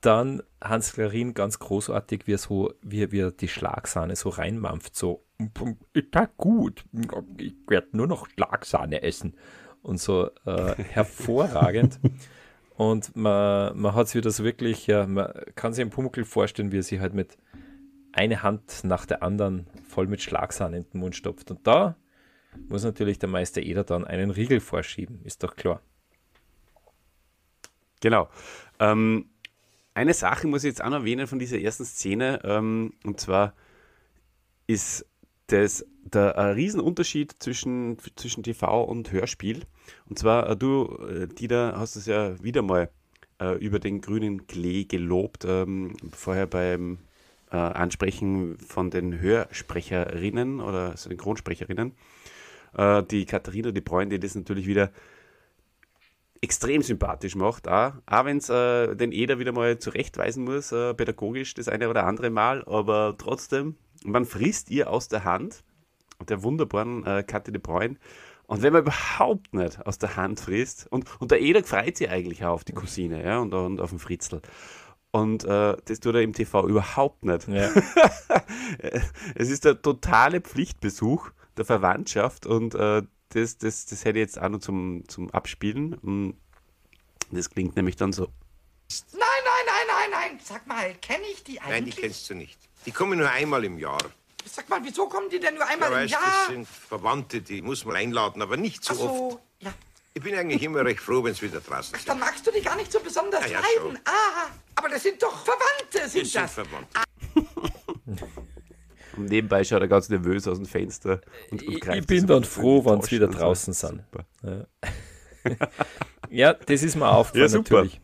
dann Hans Klarin ganz großartig, wie er so, wie, wie er die Schlagsahne so reinmampft, so, da gut, ich werde nur noch Schlagsahne essen und so äh, hervorragend. Und man, man hat es wieder so wirklich, ja, man kann sich im Pumuckl vorstellen, wie er sich halt mit einer Hand nach der anderen voll mit Schlagsahne in den Mund stopft. Und da muss natürlich der Meister Eder dann einen Riegel vorschieben, ist doch klar. Genau. Ähm, eine Sache muss ich jetzt auch noch erwähnen von dieser ersten Szene, ähm, und zwar ist das der ein Riesenunterschied zwischen, zwischen TV und Hörspiel. Und zwar, äh, du, äh, Dieter, hast es ja wieder mal äh, über den grünen Klee gelobt, ähm, vorher beim äh, Ansprechen von den Hörsprecherinnen oder Synchronsprecherinnen. Also äh, die Katharina, die Freundin, das natürlich wieder extrem sympathisch macht, auch, auch wenn es äh, den Eder wieder mal zurechtweisen muss, äh, pädagogisch das eine oder andere Mal, aber trotzdem, man frisst ihr aus der Hand, der wunderbaren äh, Katte de Bruyne, und wenn man überhaupt nicht aus der Hand frisst, und, und der Eder freut sich eigentlich auch auf die Cousine ja, und, und auf den Fritzel. Und äh, das tut er im TV überhaupt nicht. Ja. es ist der totale Pflichtbesuch der Verwandtschaft und äh, das, das, das hätte ich jetzt auch noch zum, zum Abspielen. Hm. Das klingt nämlich dann so. Nein, nein, nein, nein, nein. Sag mal, kenne ich die eigentlich? Nein, die kennst du nicht. Die kommen nur einmal im Jahr. Sag mal, wieso kommen die denn nur einmal ja, im weißt, Jahr? Das sind Verwandte, die muss man einladen, aber nicht so, Ach so oft. Ja. Ich bin eigentlich immer recht froh, wenn es wieder draußen ist. Dann magst du dich gar nicht so besonders leiden. Ja, ja, Aha, aber das sind doch Verwandte, sind das? Sind das sind Verwandte. Ah. Und nebenbei schaut er ganz nervös aus dem Fenster. Und, und ich bin dann froh, wenn es wieder draußen sind. Ja. ja. das ist mir aufgefallen ja, natürlich.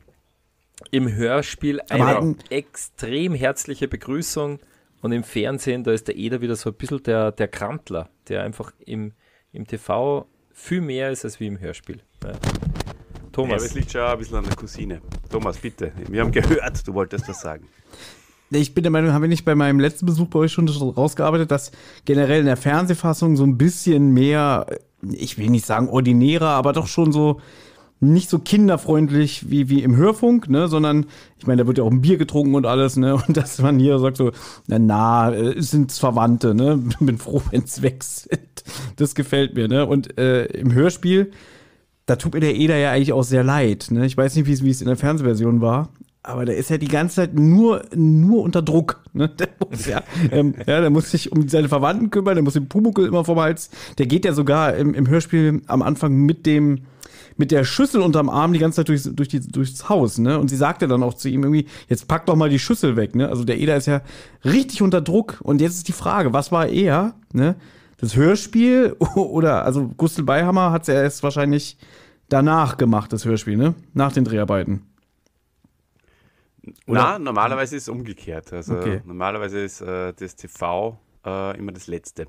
Im Hörspiel eine extrem herzliche Begrüßung und im Fernsehen, da ist der Eder wieder so ein bisschen der, der Krantler, der einfach im, im TV viel mehr ist als wie im Hörspiel. Ja. Thomas. Ja, das liegt schon ein bisschen an der Cousine. Thomas, bitte. Wir haben gehört, du wolltest was sagen ich bin der Meinung, habe ich nicht bei meinem letzten Besuch bei euch schon rausgearbeitet, dass generell in der Fernsehfassung so ein bisschen mehr, ich will nicht sagen ordinärer, aber doch schon so nicht so kinderfreundlich wie, wie im Hörfunk, ne, sondern, ich meine, da wird ja auch ein Bier getrunken und alles, ne, und dass man hier sagt so, na, na, es äh, Verwandte, ne, bin froh, wenn's weg sind. Das gefällt mir, ne, und äh, im Hörspiel, da tut mir der Eder ja eigentlich auch sehr leid, ne, ich weiß nicht, wie es in der Fernsehversion war, aber der ist ja die ganze Zeit nur, nur unter Druck. Ne? Der, muss ja, ähm, ja, der muss sich um seine Verwandten kümmern, der muss den Pumuckel immer vom Hals. Der geht ja sogar im, im Hörspiel am Anfang mit dem mit der Schüssel unterm Arm die ganze Zeit durchs, durch die, durchs Haus, ne? Und sie sagte dann auch zu ihm irgendwie, jetzt pack doch mal die Schüssel weg, ne? Also der Eder ist ja richtig unter Druck. Und jetzt ist die Frage, was war er, ne? Das Hörspiel oder, also Gustl Beihammer hat es ja erst wahrscheinlich danach gemacht, das Hörspiel, ne? Nach den Dreharbeiten. Oder? Na, normalerweise ist es umgekehrt. Also okay. normalerweise ist äh, das TV äh, immer das Letzte.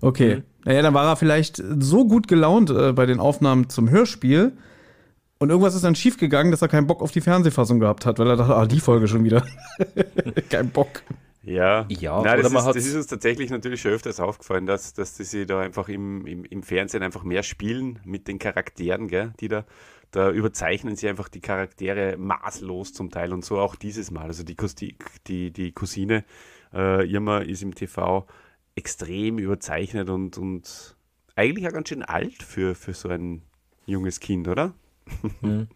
Okay. Mhm. Naja, dann war er vielleicht so gut gelaunt äh, bei den Aufnahmen zum Hörspiel und irgendwas ist dann schiefgegangen, dass er keinen Bock auf die Fernsehfassung gehabt hat, weil er dachte, ah, die Folge schon wieder. Kein Bock. Ja, ja Nein, das, ist, das, ist, uns tatsächlich natürlich schon öfters aufgefallen, dass, dass die sie da einfach im, im, im Fernsehen einfach mehr spielen mit den Charakteren, gell, die da da überzeichnen sie einfach die Charaktere maßlos zum Teil und so auch dieses Mal. Also die, die, die, die Cousine äh, Irma ist im TV extrem überzeichnet und, und eigentlich auch ganz schön alt für, für so ein junges Kind, oder? Hm.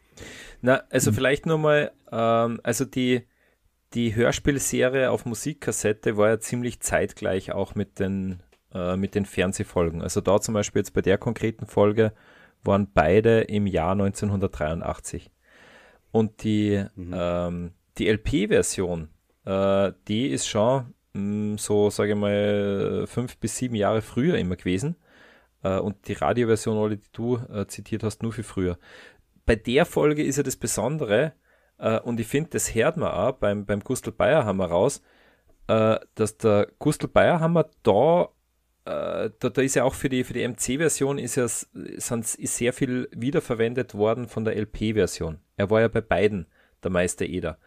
Na, also vielleicht nochmal, ähm, also die, die Hörspielserie auf Musikkassette war ja ziemlich zeitgleich auch mit den, äh, mit den Fernsehfolgen. Also da zum Beispiel jetzt bei der konkreten Folge waren beide im Jahr 1983. Und die, mhm. ähm, die LP-Version, äh, die ist schon mh, mm, so, sage ich mal, fünf bis sieben Jahre früher immer gewesen. Äh, und die Radioversion, alle, die du äh, zitiert hast, nur viel früher. Bei der Folge ist ja das Besondere, äh, und ich finde, das hört man auch beim, beim Gustl Bayerhammer raus, äh, dass der Gustl Bayerhammer da äh, da, da, ist ja auch für die, für die MC-Version ist ja sonst ist sehr viel wiederverwendet worden von der LP-Version. Er war ja bei beiden der Meister Eder.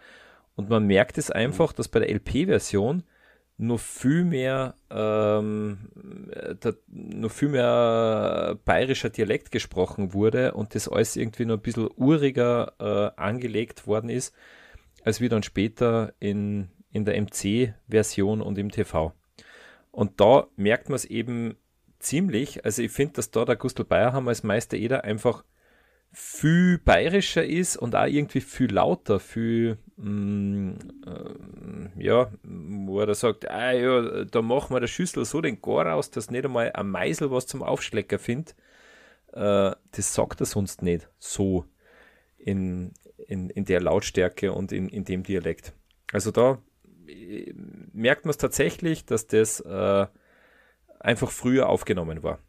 Und man merkt es einfach, dass bei der LP-Version nur viel mehr ähm, äh, da, nur viel mehr bayerischer Dialekt gesprochen wurde und das alles irgendwie nur ein bisschen uriger äh, angelegt worden ist, als wie dann später in, in der MC-Version und im TV. Und da merkt man es eben ziemlich. Also ich finde, dass da der Gustl Bayerhammer als Meister Eder eh einfach viel bayerischer ist und auch irgendwie viel lauter, viel, mm, äh, ja, wo er da sagt, ah ja, da machen wir der Schüssel so den Gar aus, dass nicht einmal ein Meisel was zum Aufschlecker findet. Äh, das sagt er sonst nicht so in, in, in der Lautstärke und in, in dem Dialekt. Also da merkt man es tatsächlich, dass das äh, einfach früher aufgenommen war.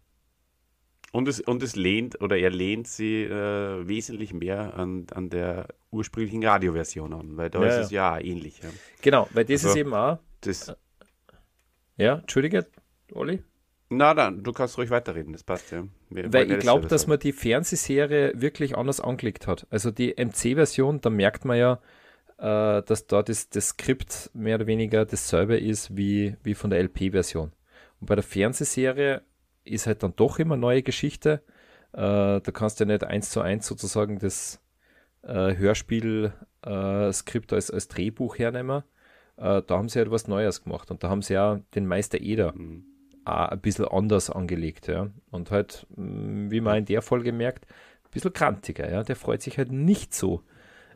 Und es, und es lehnt oder er lehnt sie äh, wesentlich mehr an, an der ursprünglichen Radioversion an, weil da ja, ist es ja, ja ähnlich. Ja. Genau, weil das also, ist eben auch. Das, ja, entschuldige, Olli? Na dann, du kannst ruhig weiterreden, das passt ja. Wir weil ich glaube, dass man die Fernsehserie wirklich anders angelegt hat. Also die MC-Version, da merkt man ja, äh, dass dort ist das Skript mehr oder weniger dasselbe ist wie, wie von der LP-Version. Und bei der Fernsehserie ist halt dann doch immer neue Geschichte. Äh, da kannst du ja nicht eins zu eins sozusagen das äh, Hörspiel-Skript äh, als, als Drehbuch hernehmen. Äh, da haben sie halt was Neues gemacht und da haben sie ja den Meister Eder mhm. ein bisschen anders angelegt. Ja. Und halt, mm, wie man in der Folge merkt, ein bisschen krantiger. Ja. Der freut sich halt nicht so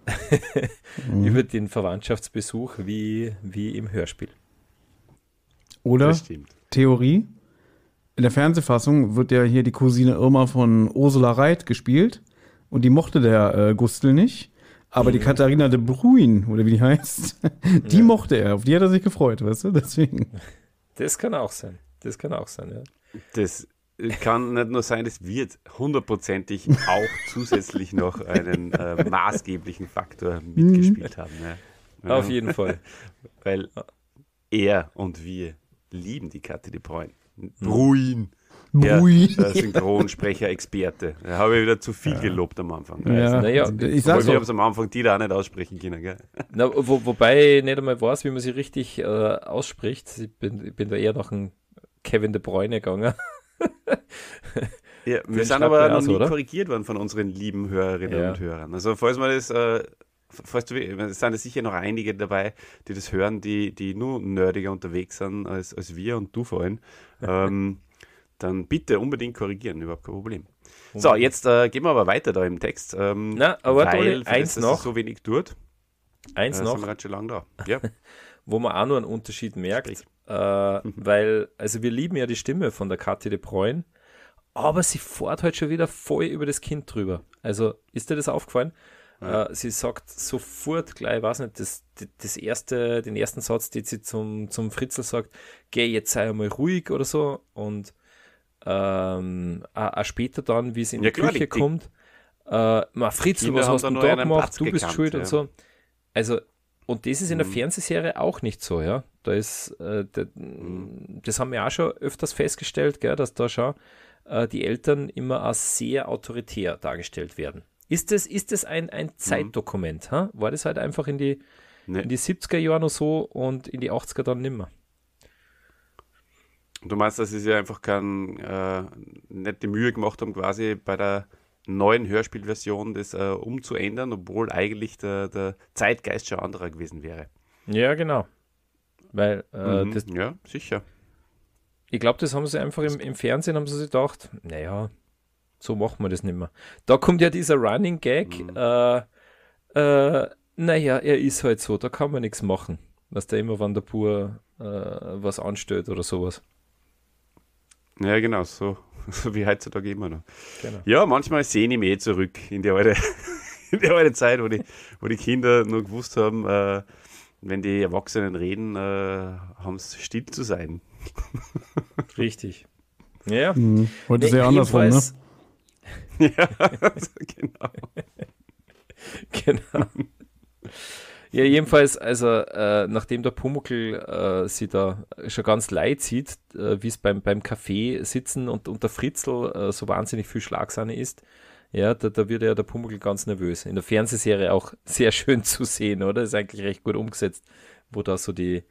mhm. über den Verwandtschaftsbesuch wie, wie im Hörspiel. Oder Theorie. In der Fernsehfassung wird ja hier die Cousine Irma von Ursula Reit gespielt und die mochte der äh, Gustl nicht. Aber die mhm. Katharina de Bruin, oder wie die heißt, die ja. mochte er. Auf die hat er sich gefreut, weißt du? Deswegen. Das kann auch sein. Das kann auch sein, ja. Das kann nicht nur sein, es wird hundertprozentig auch zusätzlich noch einen äh, maßgeblichen Faktor mhm. mitgespielt haben. Ne? Auf jeden Fall. Weil er und wir lieben die Katte de Bruyne. Bruin. Mhm. Bruin. Ja, äh, Synchronsprecher, Experte. Da habe ich wieder zu viel ja. gelobt am Anfang. Ja. Also, naja, ich sag's wir haben es am Anfang die da auch nicht aussprechen können. Na, wo, wobei ich nicht einmal weiß, wie man sie richtig äh, ausspricht. Ich bin, ich bin da eher noch ein Kevin de Bruyne gegangen. Ja, wir sind aber noch also, nie oder? korrigiert worden von unseren lieben Hörerinnen ja. und Hörern. Also falls man das, äh, falls du, sind sicher noch einige dabei, die das hören, die, die nur nerdiger unterwegs sind als, als wir und du vor allem. Ähm, dann bitte unbedingt korrigieren, überhaupt kein Problem. So, jetzt äh, gehen wir aber weiter da im Text. Ähm, Na, aber weil, eins das, noch. so wenig tut. Eins äh, noch. Sind wir ganz schön lang da. Ja. wo man auch nur einen Unterschied merkt, äh, mhm. weil, also wir lieben ja die Stimme von der Kathi de Bruyne, aber sie fährt halt schon wieder voll über das Kind drüber. Also ist dir das aufgefallen? Ja. Äh, sie sagt sofort gleich, weiß nicht, das, das erste, den ersten Satz, den sie zum, zum Fritzl sagt, geh, jetzt sei einmal ruhig oder so und ähm, auch später dann, wie es in ja, die Küche die kommt, äh, Ma, Fritzl, was hast du da gemacht? du bist gekannt, schuld ja. und so. Also und das ist in der mhm. Fernsehserie auch nicht so, ja. Da ist, äh, der, mhm. das haben wir auch schon öfters festgestellt, gell, dass da schon äh, die Eltern immer auch sehr autoritär dargestellt werden. Ist das, ist das ein, ein mhm. Zeitdokument? Mhm. Ha? War das halt einfach in die, nee. in die 70er Jahre noch so und in die 80er dann nimmer? Du meinst, dass sie sich einfach keine äh, nicht Mühe gemacht haben, quasi bei der neuen Hörspielversion das äh, umzuändern, obwohl eigentlich der, der Zeitgeist schon anderer gewesen wäre. Ja, genau. Weil äh, mhm, das, ja, sicher. Ich glaube, das haben sie einfach im, im, Fernsehen haben sie sich gedacht, naja, so machen wir das nicht mehr. Da kommt ja dieser Running Gag, mhm. äh, äh, naja, er ist halt so, da kann man nichts machen. Was der immer, wenn der Pur äh, was anstellt oder sowas. Ja, genau, so so wie heutzutage immer noch. Genau. Ja, manchmal sehe ich mich eh zurück in die alte, in die alte Zeit, wo die, wo die Kinder nur gewusst haben, äh, wenn die Erwachsenen reden, äh, haben es still zu sein. Richtig. Ja. Mhm. Heute ist ja andersrum, ne? Ja, genau. genau. Ja, jedenfalls, also äh, nachdem der Pumuckl äh, sie da schon ganz leid sieht, äh, wie es beim, beim Café sitzen und, unter Fritzel Fritzl äh, so wahnsinnig viel Schlagsahne ist, ja, da, da wird ja der Pumuckl ganz nervös. In der Fernsehserie auch sehr schön zu sehen, oder? Ist eigentlich recht gut umgesetzt, wo da so die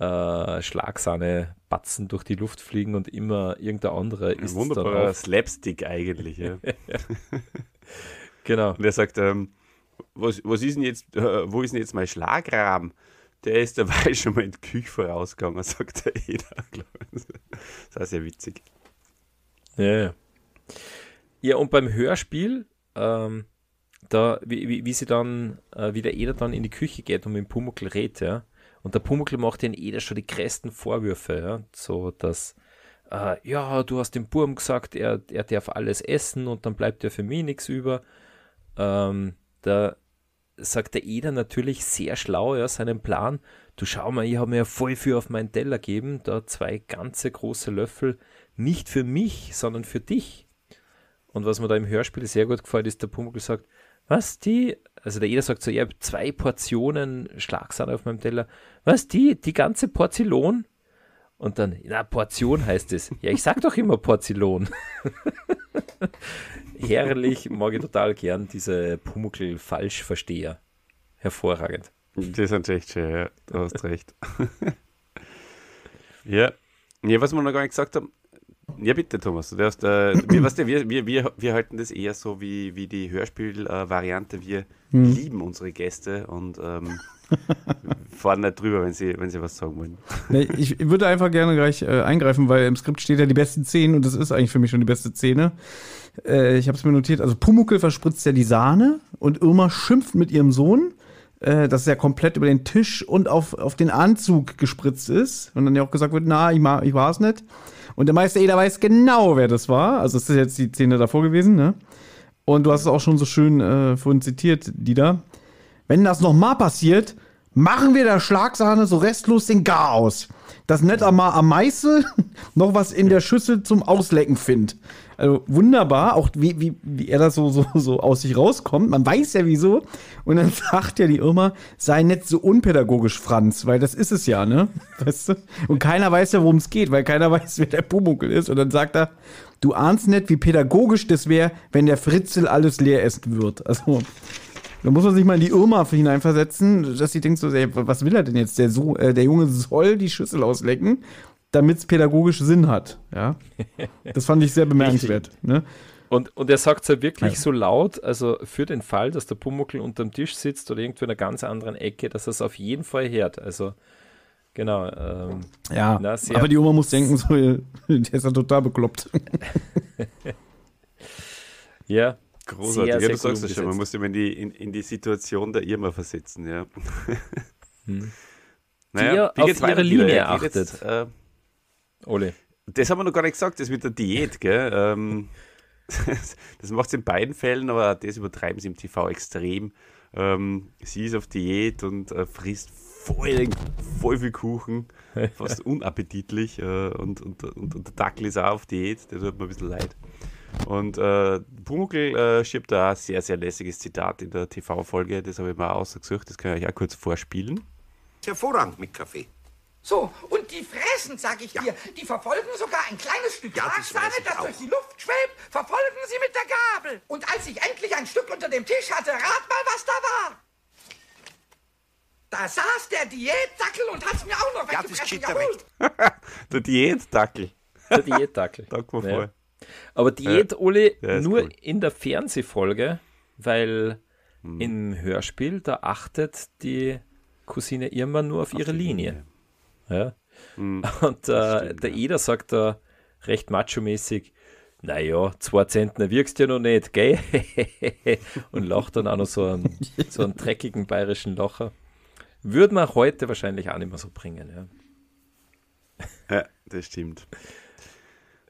äh, Schlagsahne-Batzen durch die Luft fliegen und immer irgendein anderer ist. Ein Wunderbarer Slapstick eigentlich, ja. ja. Genau. Und er sagt, ähm, was, was ist denn jetzt, äh, wo ist denn jetzt mein Schlagrahmen? Der ist dabei schon mal in die Küche vorausgegangen, sagt der Eder. Das ist sehr witzig. Ja. Ja, und beim Hörspiel, ähm, da, wie, wie, wie sie dann, äh, wie der Eder dann in die Küche geht und mit dem Pumuckl redet, ja. Und der Pumuckl macht den Eder schon die größten Vorwürfe, ja. So, dass, äh, ja, du hast dem Burm gesagt, er, er darf alles essen und dann bleibt ja für mich nichts über. Ähm, der sagt der Eder natürlich sehr schlau ja, seinen Plan. Du schau mal, ich habe mir ja voll viel auf meinen Teller gegeben, da zwei ganze große Löffel, nicht für mich, sondern für dich. Und was mir da im Hörspiel sehr gut gefällt, ist, der Pumuckl sagt, was die, also der Eder sagt so, ich habe zwei Portionen Schlagsahne auf meinem Teller, was die, die ganze Porzellon? Und dann, na, Portion heißt es. Ja, ich sag doch immer Porzellon. herrlich, mag ich total gern, diese Pumuckl-Falschversteher. Hervorragend. Die sind echt schön, ja. Du hast recht. ja. ja, was wir noch gar nicht gesagt haben, ja, bitte, Thomas. Du darfst, äh, wir, weißt du, wir, wir, wir, wir halten das eher so wie, wie die Hörspielvariante. Äh, wir hm. lieben unsere Gäste und ähm, fahren nicht drüber, wenn sie, wenn sie was sagen wollen. Nee, ich würde einfach gerne gleich äh, eingreifen, weil im Skript steht ja die besten Szenen und das ist eigentlich für mich schon die beste Szene. Äh, ich habe es mir notiert. Also Pumuckel verspritzt ja die Sahne und Irma schimpft mit ihrem Sohn äh, dass er komplett über den Tisch und auf, auf den Anzug gespritzt ist. Und dann ja auch gesagt wird, na, ich, ich war es nicht. Und der Meister Eder weiß genau, wer das war. Also es ist jetzt die Szene davor gewesen, ne? Und du hast es auch schon so schön äh, vorhin zitiert, Dieter. Wenn das nochmal passiert, machen wir der Schlagsahne so restlos den Gar aus. Dass nicht einmal am Meißel noch was in der Schüssel zum Auslecken findet. Also wunderbar, auch wie, wie, wie er das so, so, so aus sich rauskommt. Man weiß ja wieso. Und dann sagt ja die Irma, sei nicht so unpädagogisch, Franz, weil das ist es ja, ne? Weißt du? Und keiner weiß ja, worum es geht, weil keiner weiß, wer der Pumuckel ist. Und dann sagt er, du ahnst nicht, wie pädagogisch das wäre, wenn der Fritzel alles leer essen wird. Also. Da muss man sich mal in die Irma hineinversetzen, dass sie denkt so, ey, was will er denn jetzt? Der, so äh, der Junge soll die Schüssel auslecken damit es pädagogisch Sinn hat. Ja? Das fand ich sehr bemerkenswert. ne? Und, und er sagt es ja wirklich ja. so laut, also für den Fall, dass der Pumuckl unterm Tisch sitzt oder irgendwo in einer ganz anderen Ecke, dass er es auf jeden Fall hört. Also genau. Ähm, ja, na, aber die Oma muss denken, so, der ist ja total bekloppt. ja, großartig. Sehr, sehr ja, du sagst es schon, man muss immer in die, in, in die Situation der Irma versetzen, ja. Hm. Naja, die auf ihre Linie achtet. äh, Ole. Das haben wir noch gar nicht gesagt, das mit der Diät, gell? Ähm, das macht es in beiden Fällen, aber das übertreiben sie im TV extrem. Ähm, sie ist auf Diät und äh, frisst voll, voll viel Kuchen, fast unappetitlich. Äh, und, und, und, und, der Dackel ist auch auf Diät, der tut mir ein bisschen leid. Und äh, Pumuckl äh, schiebt da ein sehr, sehr lässiges Zitat in der TV-Folge, das habe ich mal ausgesucht, das kann ich euch auch kurz vorspielen. Hervorragend mit Kaffee. So, und die fressen, sag ich ja. dir. Die verfolgen sogar ein kleines Stück ja, Drahtsahne, das, das durch die Luft schwebt, verfolgen sie mit der Gabel. Und als ich endlich ein Stück unter dem Tisch hatte, rat mal, was da war. Da saß der Diätdackel und hat's mir auch noch ja, weggefressen. der Diätdackel. Der Diätdackel. Ja. Aber Diät, äh, Uli, nur cool. in der Fernsehfolge, weil hm. im Hörspiel, da achtet die Cousine Irma nur auf, auf ihre Linie. Linie. Ja? Mhm. Und äh, stimmt, der ja. Eder sagt da recht macho-mäßig, naja, zwei Zentner wirkst du ja noch nicht, gell? und lacht dann auch noch so einen, so einen dreckigen bayerischen Locher. Würde man heute wahrscheinlich auch nicht mehr so bringen. Ja, ja das stimmt.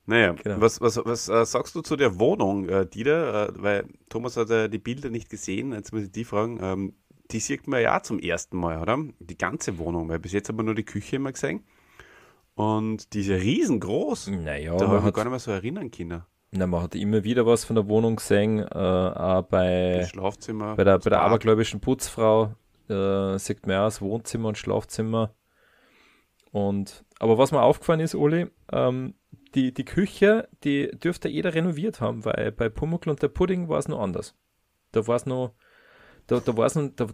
Naja, genau. was, was, was äh, sagst du zu der Wohnung, äh, Dieter? Äh, weil Thomas hat ja äh, die Bilder nicht gesehen, jetzt muss ich die fragen. Ähm, die sieht man ja auch zum ersten Mal, oder? Die ganze Wohnung, weil bis jetzt haben wir nur die Küche immer gesehen. Und diese ist riesengroß. Naja, da habe ich mich gar nicht mehr so erinnern können. Na, man hat immer wieder was von der Wohnung gesehen, äh, auch bei, Schlafzimmer, bei der, bei der abergläubischen Putzfrau äh, sieht man ja das Wohnzimmer und Schlafzimmer. Und, aber was mir aufgefallen ist, Uli, ähm, die, die Küche, die dürfte jeder renoviert haben, weil bei Pumuckl und der Pudding war es nur anders. Da war es noch da, da war es noch, da,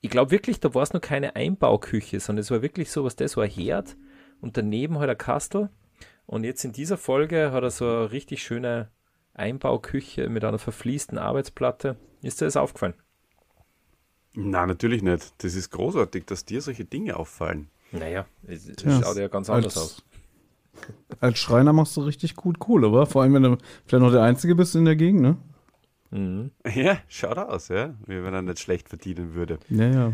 ich glaube wirklich, da war es noch keine Einbauküche, sondern es war wirklich so, was das war, ein Herd und daneben halt ein Kastel. Und jetzt in dieser Folge hat er so eine richtig schöne Einbauküche mit einer verfließten Arbeitsplatte. Ist dir das aufgefallen? Nein, natürlich nicht. Das ist großartig, dass dir solche Dinge auffallen. Naja, es, es ja, schaut ja ganz anders als, aus. Als Schreiner machst du richtig gut Kohle, oder? Vor allem, wenn du vielleicht noch der Einzige bist in der Gegend, ne? Mhm. Ja, schaut aus, ja. Wie wenn er nicht schlecht verdienen würde. Ja, ja.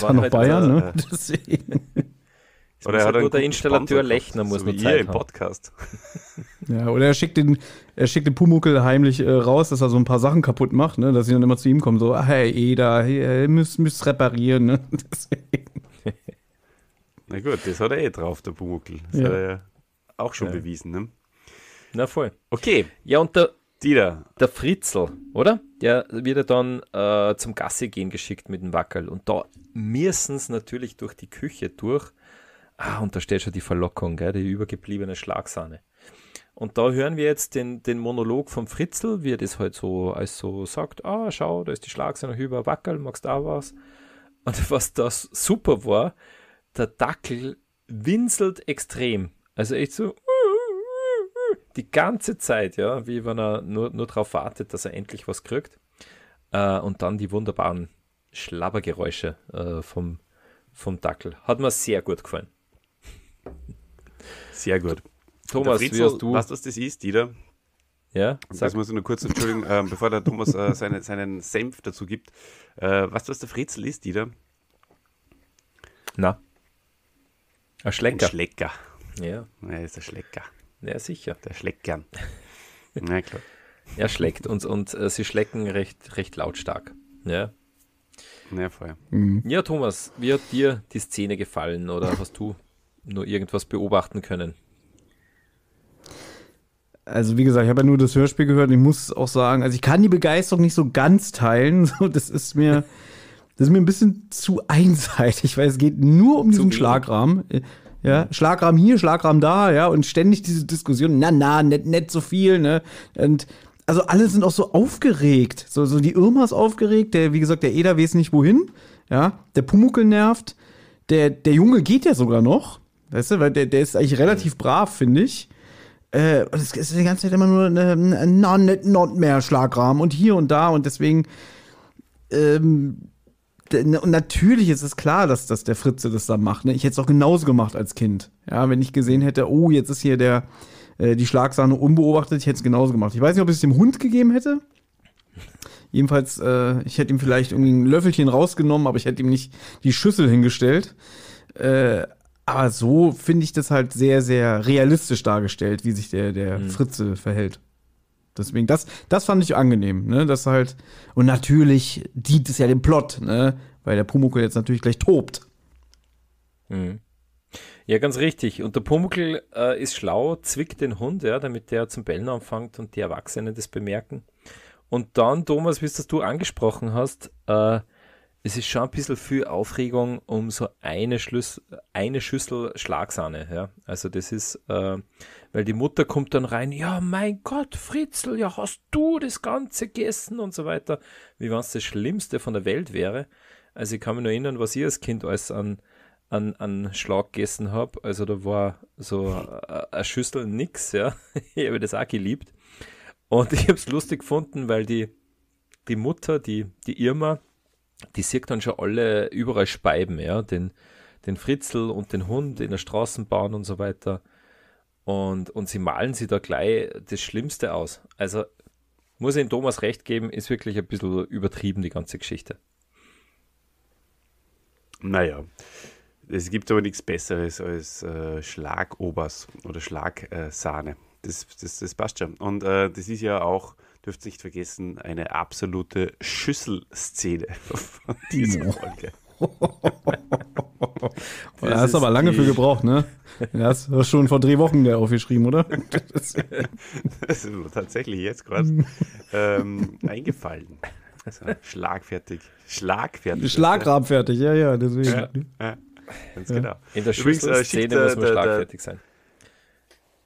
War noch halt Bayern, äh, ne? Oder, er hat nur der Installateur Lechner muss so nur Zeit im Podcast. Ja, oder er schickt den, er schickt den Pumuckel heimlich äh, raus, dass er so ein paar Sachen kaputt macht, ne? dass sie dann immer zu ihm kommen, so, ah, hey Eda, hey, müsst, müsst reparieren. Ne? Na gut, das hat er eh drauf, der Pumuckel. Das ja. hat er ja auch schon ja. bewiesen. Ne? Na voll. Okay. Ja, und der, die Der Fritzel, oder? Der wird ja dann äh, zum Gasse gehen geschickt mit dem Wackerl. Und da müssen es natürlich durch die Küche durch. Ah, und da steht schon die Verlockung, gell? die übergebliebene Schlagsahne. Und da hören wir jetzt den, den Monolog vom Fritzel, wie er das halt so als so sagt: Ah, schau, da ist die Schlagsahne über, Wackerl, magst du auch was? Und was das super war, der Dackel winselt extrem. Also echt so, die ganze Zeit, ja, wie wenn er nur, nur darauf wartet, dass er endlich was kriegt. Äh, und dann die wunderbaren Schlabbergeräusche äh, vom, vom Dackel. Hat mir sehr gut gefallen. Sehr gut. Thomas, Fritzl, wie hast du. Was das, das ist, Dieter? Ja, sag. Das muss ich nur kurz entschuldigen, äh, bevor der Thomas äh, seine, seinen Senf dazu gibt. Äh, was das der Fritzel ist, Dieter? Na. Ein Schlecker. Ein Schlecker. Ja. ja ist ein Schlecker. Ja, sicher. Der schlägt gern. Na klar. Er schlägt und, und äh, sie schlecken recht, recht lautstark. Ja. Ja, voll. Mhm. Ja, Thomas, wie hat dir die Szene gefallen oder hast du nur irgendwas beobachten können? Also wie gesagt, ich habe ja nur das Hörspiel gehört. und Ich muss auch sagen, also ich kann die Begeisterung nicht so ganz teilen. das ist mir, das ist mir ein bisschen zu einseitig, weil es geht nur um diesen Schlagrahmen. Ja, Schlagrahmen hier, Schlagrahmen da, ja, und ständig diese Diskussion, na, na, net, net so viel, ne? Und also alle sind auch so aufgeregt. So, so die Irma ist aufgeregt, der, wie gesagt, der Eder weiß nicht wohin, ja, der Pumuckel nervt, der, der Junge geht ja sogar noch, weißt du, weil der, der ist eigentlich relativ brav, finde ich. Äh, und es ist die ganze Zeit immer nur, äh, na, net, not mehr Schlagrahmen und hier und da und deswegen, ähm, und natürlich ist es klar, dass, dass der Fritze das dann macht. Ne? Ich hätte es auch genauso gemacht als Kind. Ja, wenn ich gesehen hätte, oh, jetzt ist hier der, äh, die Schlagsahne unbeobachtet, ich hätte es genauso gemacht. Ich weiß nicht, ob ich es dem Hund gegeben hätte. Jedenfalls, äh, ich hätte ihm vielleicht irgendwie ein Löffelchen rausgenommen, aber ich hätte ihm nicht die Schüssel hingestellt. Äh, aber so finde ich das halt sehr, sehr realistisch dargestellt, wie sich der, der mhm. Fritze verhält. Deswegen, das, das fand ich angenehm, ne? Das halt, und natürlich dient es ja dem Plot, ne? Weil der Pumuckel jetzt natürlich gleich tobt. Mhm. Ja, ganz richtig. Und der Pumuckel äh, ist schlau, zwickt den Hund, ja, damit der zum Bellen anfängt und die Erwachsenen das bemerken. Und dann, Thomas, wie es das du angesprochen hast, äh, es ist schon ein bisschen viel Aufregung um so eine, Schlüssel, eine Schüssel Schlagsahne. Ja? Also das ist, äh, weil die Mutter kommt dann rein, ja, mein Gott, Fritzl, ja, hast du das Ganze gegessen und so weiter. Wie wenn es das Schlimmste von der Welt wäre. Also ich kann mich nur erinnern, was ich als Kind alles an, an, an Schlag gegessen habe. Also da war so äh, eine Schüssel nix, ja. ich habe das auch geliebt. Und ich habe es lustig gefunden, weil die, die Mutter, die, die Irma, die sieht dann schon alle überall Speiben, ja. Den, den Fritzl und den Hund in der Straßenbahn und so weiter. Und, und sie malen sie da gleich das Schlimmste aus. Also muss ich dem Thomas recht geben, ist wirklich ein bisschen übertrieben, die ganze Geschichte. Naja, es gibt aber nichts Besseres als äh, Schlagobers oder Schlagsahne. Äh, das, das, das, passt schon. Und äh, das ist ja auch, dürft nicht vergessen, eine absolute Schüsselszene von dieser Folge. da hast du aber lange für gebraucht, ne? Das hast schon vor drei Wochen der aufgeschrieben, oder? das ist tatsächlich jetzt gerade ähm, eingefallen. Also, schlagfertig. Schlagfertig. Schlagrabfertig, ja, ja, deswegen. Ja, ja, ganz genau. In der Übrigens, äh, Szene muss man schlagfertig sein.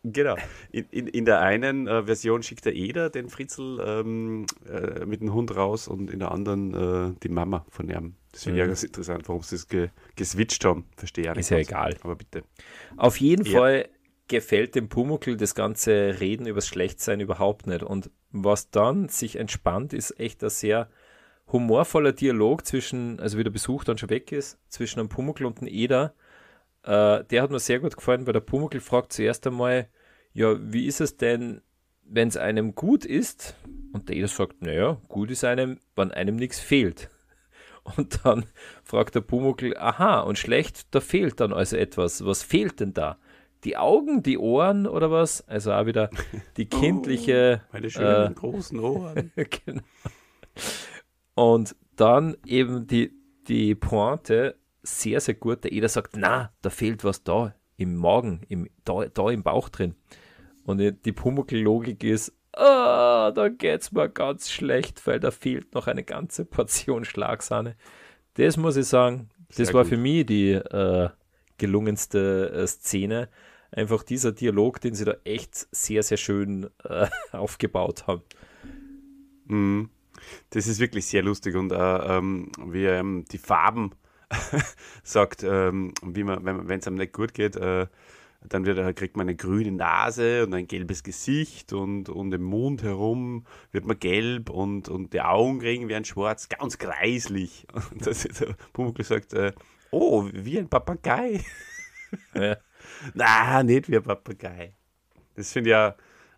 Genau. In, in, in der einen äh, Version schickt der Eder den Fritzel ähm, äh, mit dem Hund raus und in der anderen äh, die Mama von ihm. Das finde ich mhm. ganz interessant, warum sie es ge geswitcht haben. Verstehe ich nicht. Ist ja egal. Aber bitte. Auf jeden ja. Fall gefällt dem Pumuckl das ganze Reden übers Schlechtsein überhaupt nicht. Und was dann sich entspannt, ist echt ein sehr humorvoller Dialog zwischen, also wie der Besuch dann schon weg ist, zwischen einem Pumuckl und einem Eder äh, der hat mir sehr gut gefallen, weil der Pumuckl fragt zuerst einmal, ja, wie ist es denn, wenn es einem gut ist? Und der Eder sagt, naja, gut ist einem, wenn einem nichts fehlt. Und dann fragt der Pumuckl, aha, und schlecht, da fehlt dann also etwas. Was fehlt denn da? Die Augen, die Ohren oder was? Also auch wieder die oh, kindliche. Oh, meine schönen äh, großen Ohren. genau. Und dann eben die, die Pointe, sehr, sehr gut, der Eder sagt, na, da fehlt was da im Magen, im, da, da im Bauch drin. Und die Pumuckl-Logik ist, ah, da es mir ganz schlecht, weil da fehlt noch eine ganze Portion Schlagsahne. Das muss ich sagen, sehr das war für mich die äh, gelungenste äh, Szene. Einfach dieser Dialog, den sie da echt sehr, sehr schön äh, aufgebaut haben. Mhm. Das ist wirklich sehr lustig und äh, ähm, wie ähm, die Farben sagt, ähm, wie man, wenn es einem nicht gut geht, äh, dann wird, äh, kriegt man eine grüne Nase und ein gelbes Gesicht und, und im Mund herum wird man gelb und, und die Augen werden schwarz, ganz greislich. Und das ist äh, Pumuckl sagt, äh, oh, wie ein Papagei. Ja. Na, nicht wie ein Papagei. Das finde ich ja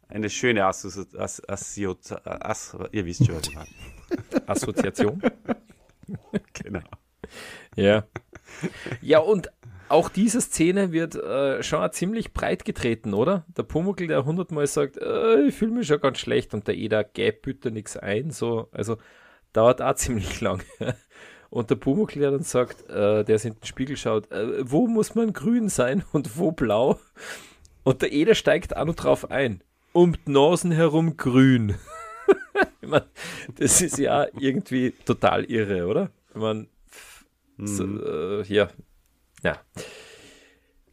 eine schöne Assozi ihr wisst schon, was ich meine. Assoziation. genau. Ja. Ja, und auch diese Szene wird äh, schon ziemlich breit getreten, oder? Der Pumuckl, der hundertmal sagt, äh, ich fühle mich schon ganz schlecht und der Eder gäb bitte nichts ein, so, also dauert auch ziemlich lang. und der Pumuckl, der dann sagt, äh, der sich in den Spiegel schaut, äh, wo muss man grün sein und wo blau? Und der Eder steigt auch noch drauf ein. Um die Nasen herum grün. ich mein, das ist ja irgendwie total irre, oder? Ich meine, Mhm. So, äh, ja. ja.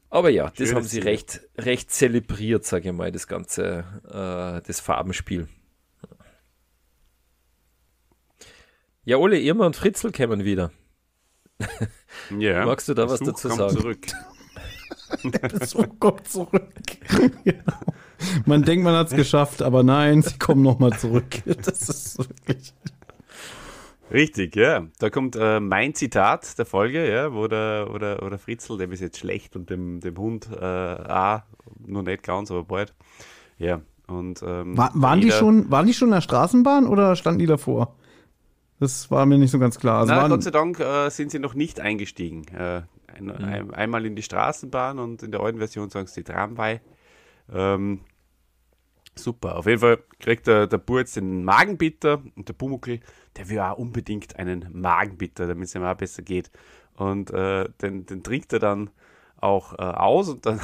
Aber ja, das haben sie recht, recht zelebriert, sage ich mal, das ganze, äh, das Farbenspiel. Ja, Ole, Irma und Fritzel kämen wieder. Ja. Magst du da Besuch was dazu sagen? Zurück. Der Besuch kommt zurück. ja. Man denkt, man hat es geschafft, aber nein, sie kommen nochmal zurück. Das ist wirklich. Richtig, ja. Da kommt äh, mein Zitat der Folge, ja, wo der, wo der, wo der Fritzl, dem ist jetzt schlecht und dem, dem Hund äh, auch, nur nicht ganz, aber bald. Ja. Und, ähm, war, waren, die schon, waren die schon in der Straßenbahn oder standen die davor? Das war mir nicht so ganz klar. Also Na, Gott sei Dank äh, sind sie noch nicht eingestiegen. Äh, ein, mhm. ein, einmal in die Straßenbahn und in der alten Version sagen sie die Tramway. Ähm, super. Auf jeden Fall kriegt der, der Bur jetzt den Magenbitter und der Pumuckl der will auch unbedingt einen Magenbitter, damit es ihm auch besser geht. Und äh, den, den, trinkt er dann auch äh, aus und dann,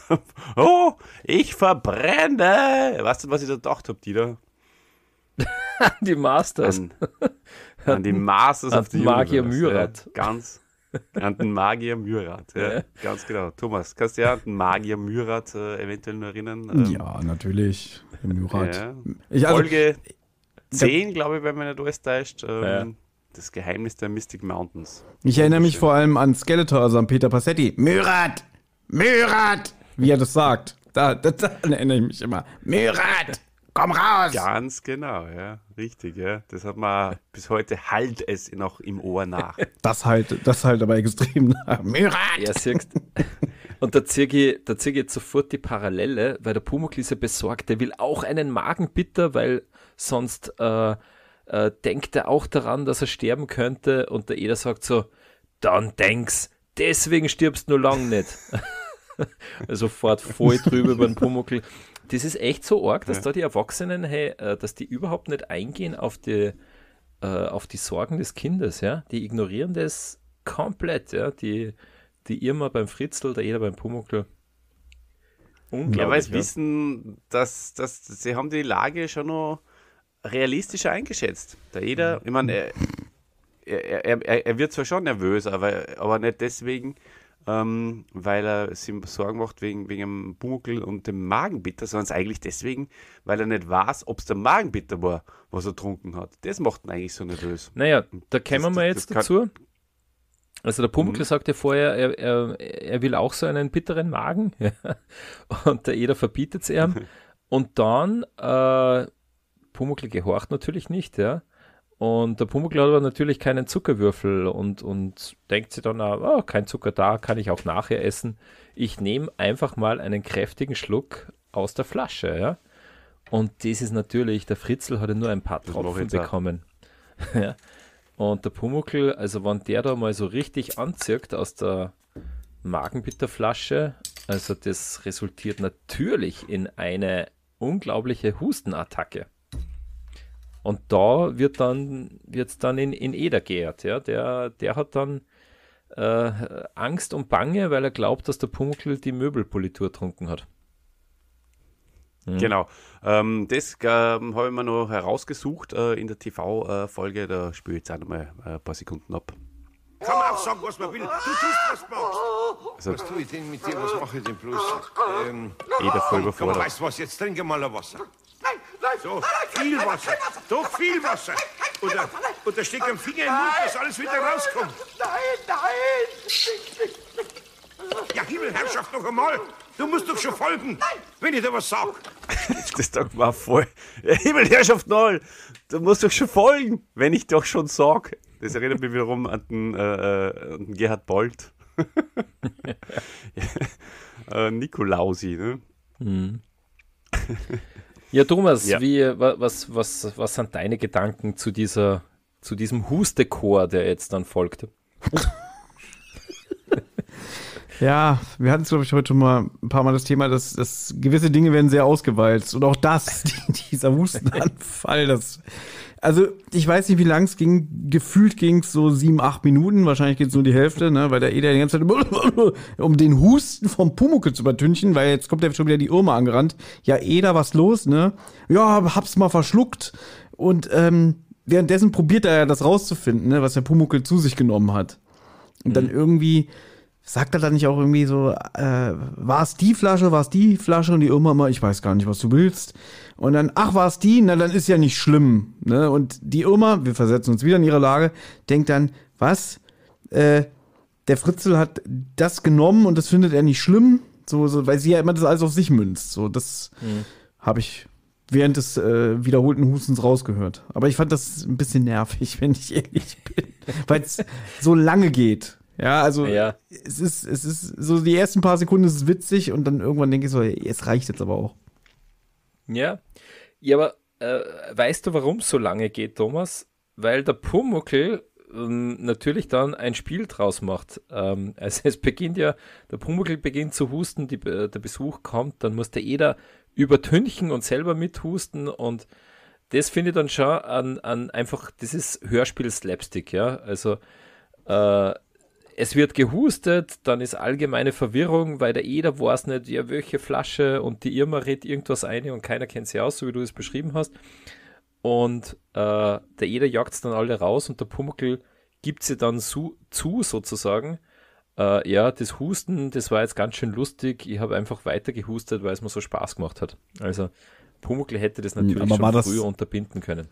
oh, ich verbrenne! Weißt du, was ich da gedacht habe, Dieter? an die Masters. An, an die Masters auf die Magier Myrat. Ja, ganz. An den Magier Myrat, ja, ja, ganz genau. Thomas, kannst du ja an den Magier Myrat äh, eventuell noch erinnern? Ähm, ja, natürlich. Myrat. Ja. Ich, also, Folge 10, glaube ich, wenn man nicht alles täuscht. Ähm, ja. Das Geheimnis der Mystic Mountains. Ich erinnere mich vor allem an Skeletor, also an Peter Passetti. Myrat! Myrat! Wie er das sagt. Da, da, da erinnere ich mich immer. Myrat! Komm raus! Ganz genau, ja. Richtig, ja. Das hat man bis heute halt es noch im Ohr nach. Das halt, das halt aber extrem nach. Myrat! Ja, siehst Und da ziehe ich, zieh ich jetzt sofort die Parallele, weil der Pumukl ist ja besorgt. Der will auch einen Magenbitter, weil sonst äh, äh, denkt er auch daran, dass er sterben könnte und der Eder sagt so, dann denkst, deswegen stirbst du lang nicht. also fährt voll drüber über den Pumuckl. Das ist echt so arg, dass ja. da die Erwachsenen, hey, äh, dass die überhaupt nicht eingehen auf die, äh, auf die Sorgen des Kindes, ja. Die ignorieren das komplett, ja. Die, die Irma beim Fritzl, der Eder beim Pumuckl. Unglaublich. Ja, weil sie ja. wissen, dass, dass sie haben die Lage schon noch realistischer eingeschätzt. Da jeder, mhm. ich meine, er, er, er, er, wird zwar schon nervös, aber, aber nicht deswegen, ähm, weil er sich Sorgen macht wegen, wegen dem Bunkel und dem Magenbitter, sondern eigentlich deswegen, weil er nicht weiß, ob es der Magenbitter war, was er getrunken hat. Das macht ihn eigentlich so nervös. Naja, da kämen wir jetzt dazu. Also der Pumuckl mhm. sagte vorher, er, er, er, will auch so einen bitteren Magen und der Eder verbietet es ihm. und dann äh, Pumuckl gehorcht natürlich nicht, ja. Und der Pumuckl hat aber natürlich keinen Zuckerwürfel und, und denkt sich dann, oh, kein Zucker da, kann ich auch nachher essen. Ich nehme einfach mal einen kräftigen Schluck aus der Flasche, ja. Und das ist natürlich, der Fritzel hat ja nur ein paar Tropfen bekommen. ja. Und der Pumuckl, also wenn der da mal so richtig anzirkt aus der Magenbitterflasche, also das resultiert natürlich in eine unglaubliche Hustenattacke. Und da wird dann, wird's dann in, in Eder geehrt, ja. Der, der hat dann äh, Angst und Bange, weil er glaubt, dass der Punkel die Möbelpolitur trunken hat. Mhm. Genau. Ähm, das ähm, habe ich mir noch herausgesucht äh, in der TV-Folge. Äh, da spiele ich jetzt auch noch mal äh, ein paar Sekunden ab. Kann man auch sagen, was man will. Du tust, was du magst. Also, was tue ich denn mit dir? Was mache ich denn bloß? Ähm, Eder voll überfordert. Komm, weißt du was? Jetzt trinke mal ein Wasser. So, viel Wasser. Doch viel Wasser. Und da, und da steckt ein Finger im Mund, dass alles wieder rauskommt. Nein, nein. Ja, Himmelherrschaft, noch einmal. Du musst doch schon folgen, wenn ich dir was sag. das Tag war voll. Ja, Himmelherrschaft, null. Du musst doch schon folgen, wenn ich doch schon sag. Das erinnert mich wiederum an den, äh, äh an den Gerhard Bolt. Äh, Nikolausi, ne? Mhm. Ja, Thomas, ja. Wie, was, was, was sind deine Gedanken zu, dieser, zu diesem Hustechor, der jetzt dann folgte? Ja, wir hatten es, glaube ich, heute schon mal ein paar Mal das Thema, dass, dass gewisse Dinge werden sehr ausgewalzt. Und auch das, dieser Hustenanfall, das also, ich weiß nicht, wie lang es ging. Gefühlt ging es so sieben, acht Minuten. Wahrscheinlich geht es nur die Hälfte, ne? weil der Eder die ganze Zeit, um den Husten vom Pumuckel zu übertünchen, weil jetzt kommt ja schon wieder die Irma angerannt. Ja, Eder, was los, ne? Ja, hab's mal verschluckt. Und ähm, währenddessen probiert er ja das rauszufinden, ne? was der Pumuckel zu sich genommen hat. Und dann mhm. irgendwie Sagt er dann nicht auch irgendwie so, äh, war es die Flasche, war es die Flasche? Und die Irma immer ich weiß gar nicht, was du willst. Und dann, ach, war es die? Na, dann ist ja nicht schlimm. Ne? Und die Irma, wir versetzen uns wieder in ihre Lage, denkt dann, was? Äh, der Fritzel hat das genommen und das findet er nicht schlimm. So, so weil sie ja immer das alles auf sich münzt. So, das mhm. habe ich während des äh, wiederholten Hustens rausgehört. Aber ich fand das ein bisschen nervig, wenn ich ehrlich bin, weil es so lange geht. Ja, also ja. es ist, es ist so die ersten paar Sekunden ist witzig und dann irgendwann denke ich so, es reicht jetzt aber auch. Ja. Ja, aber äh, weißt du, warum es so lange geht, Thomas? Weil der Pumuckl ähm, natürlich dann ein Spiel draus macht. Ähm, also es beginnt ja, der Pumuckl beginnt zu husten, die, äh, der Besuch kommt, dann muss der Eder übertünchen und selber mithusten und das finde ich dann schon an, an einfach, das ist Hörspiel-Slapstick, ja. Also äh, es wird gehustet, dann ist allgemeine Verwirrung, weil der Eder weiß nicht, ja, welche Flasche und die Irma redet irgendwas ein und keiner kennt sie aus, so wie du es beschrieben hast. Und äh, der Eder jagt es dann alle raus und der Pumuckl gibt sie dann zu, zu sozusagen. Äh, ja, das Husten, das war jetzt ganz schön lustig. Ich habe einfach weiter gehustet, weil es mir so Spaß gemacht hat. Also Pumuckl hätte das hm, natürlich Aber schon früher unterbinden können.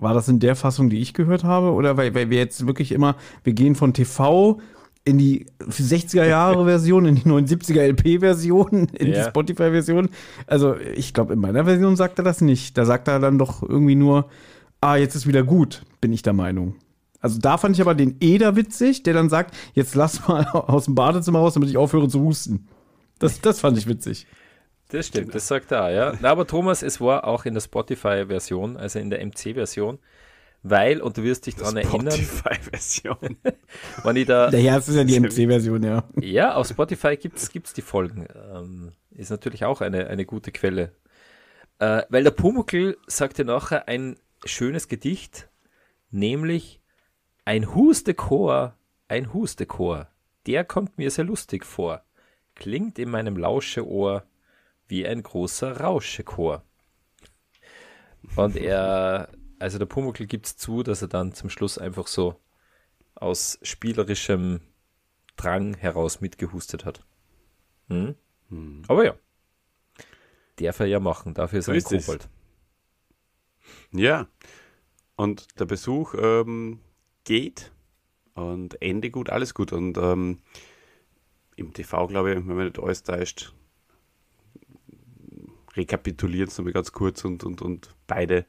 War das in der Fassung, die ich gehört habe? Oder weil, weil wir jetzt wirklich immer, wir gehen von TV in die 60er Jahre Version, in die 79er LP Version, in ja. die Spotify Version. Also ich glaube, in meiner Version sagt er das nicht. Da sagt er dann doch irgendwie nur, ah, jetzt ist wieder gut, bin ich der Meinung. Also da fand ich aber den Eder witzig, der dann sagt, jetzt lass mal aus dem Badezimmer raus, damit ich aufhöre zu husten. Das, das fand ich witzig. Das stimmt, genau. das sagt er ja. aber Thomas, es war auch in der Spotify-Version, also in der MC-Version, weil, und du wirst dich daran erinnern. Spotify-Version. wenn ich da. Naja, es ist ja die MC-Version, ja. Ja, auf Spotify gibt es die Folgen. Ähm, ist natürlich auch eine, eine gute Quelle. Äh, weil der Pumuckl sagte nachher ein schönes Gedicht, nämlich ein Hustechor, ein Hustechor, der kommt mir sehr lustig vor, klingt in meinem Lauscheohr wie ein großer Rauschechor. Und er, also der Pumuckl gibt es zu, dass er dann zum Schluss einfach so aus spielerischem Drang heraus mitgehustet hat. Hm? Hm. Aber ja, darf er ja machen, dafür ist er ein Kobold. Ja, und der Besuch ähm, geht und Ende gut, alles gut. Und ähm, im TV, glaube ich, wenn man nicht alles täuscht, rekapitulieren es nochmal ganz kurz und, und, und beide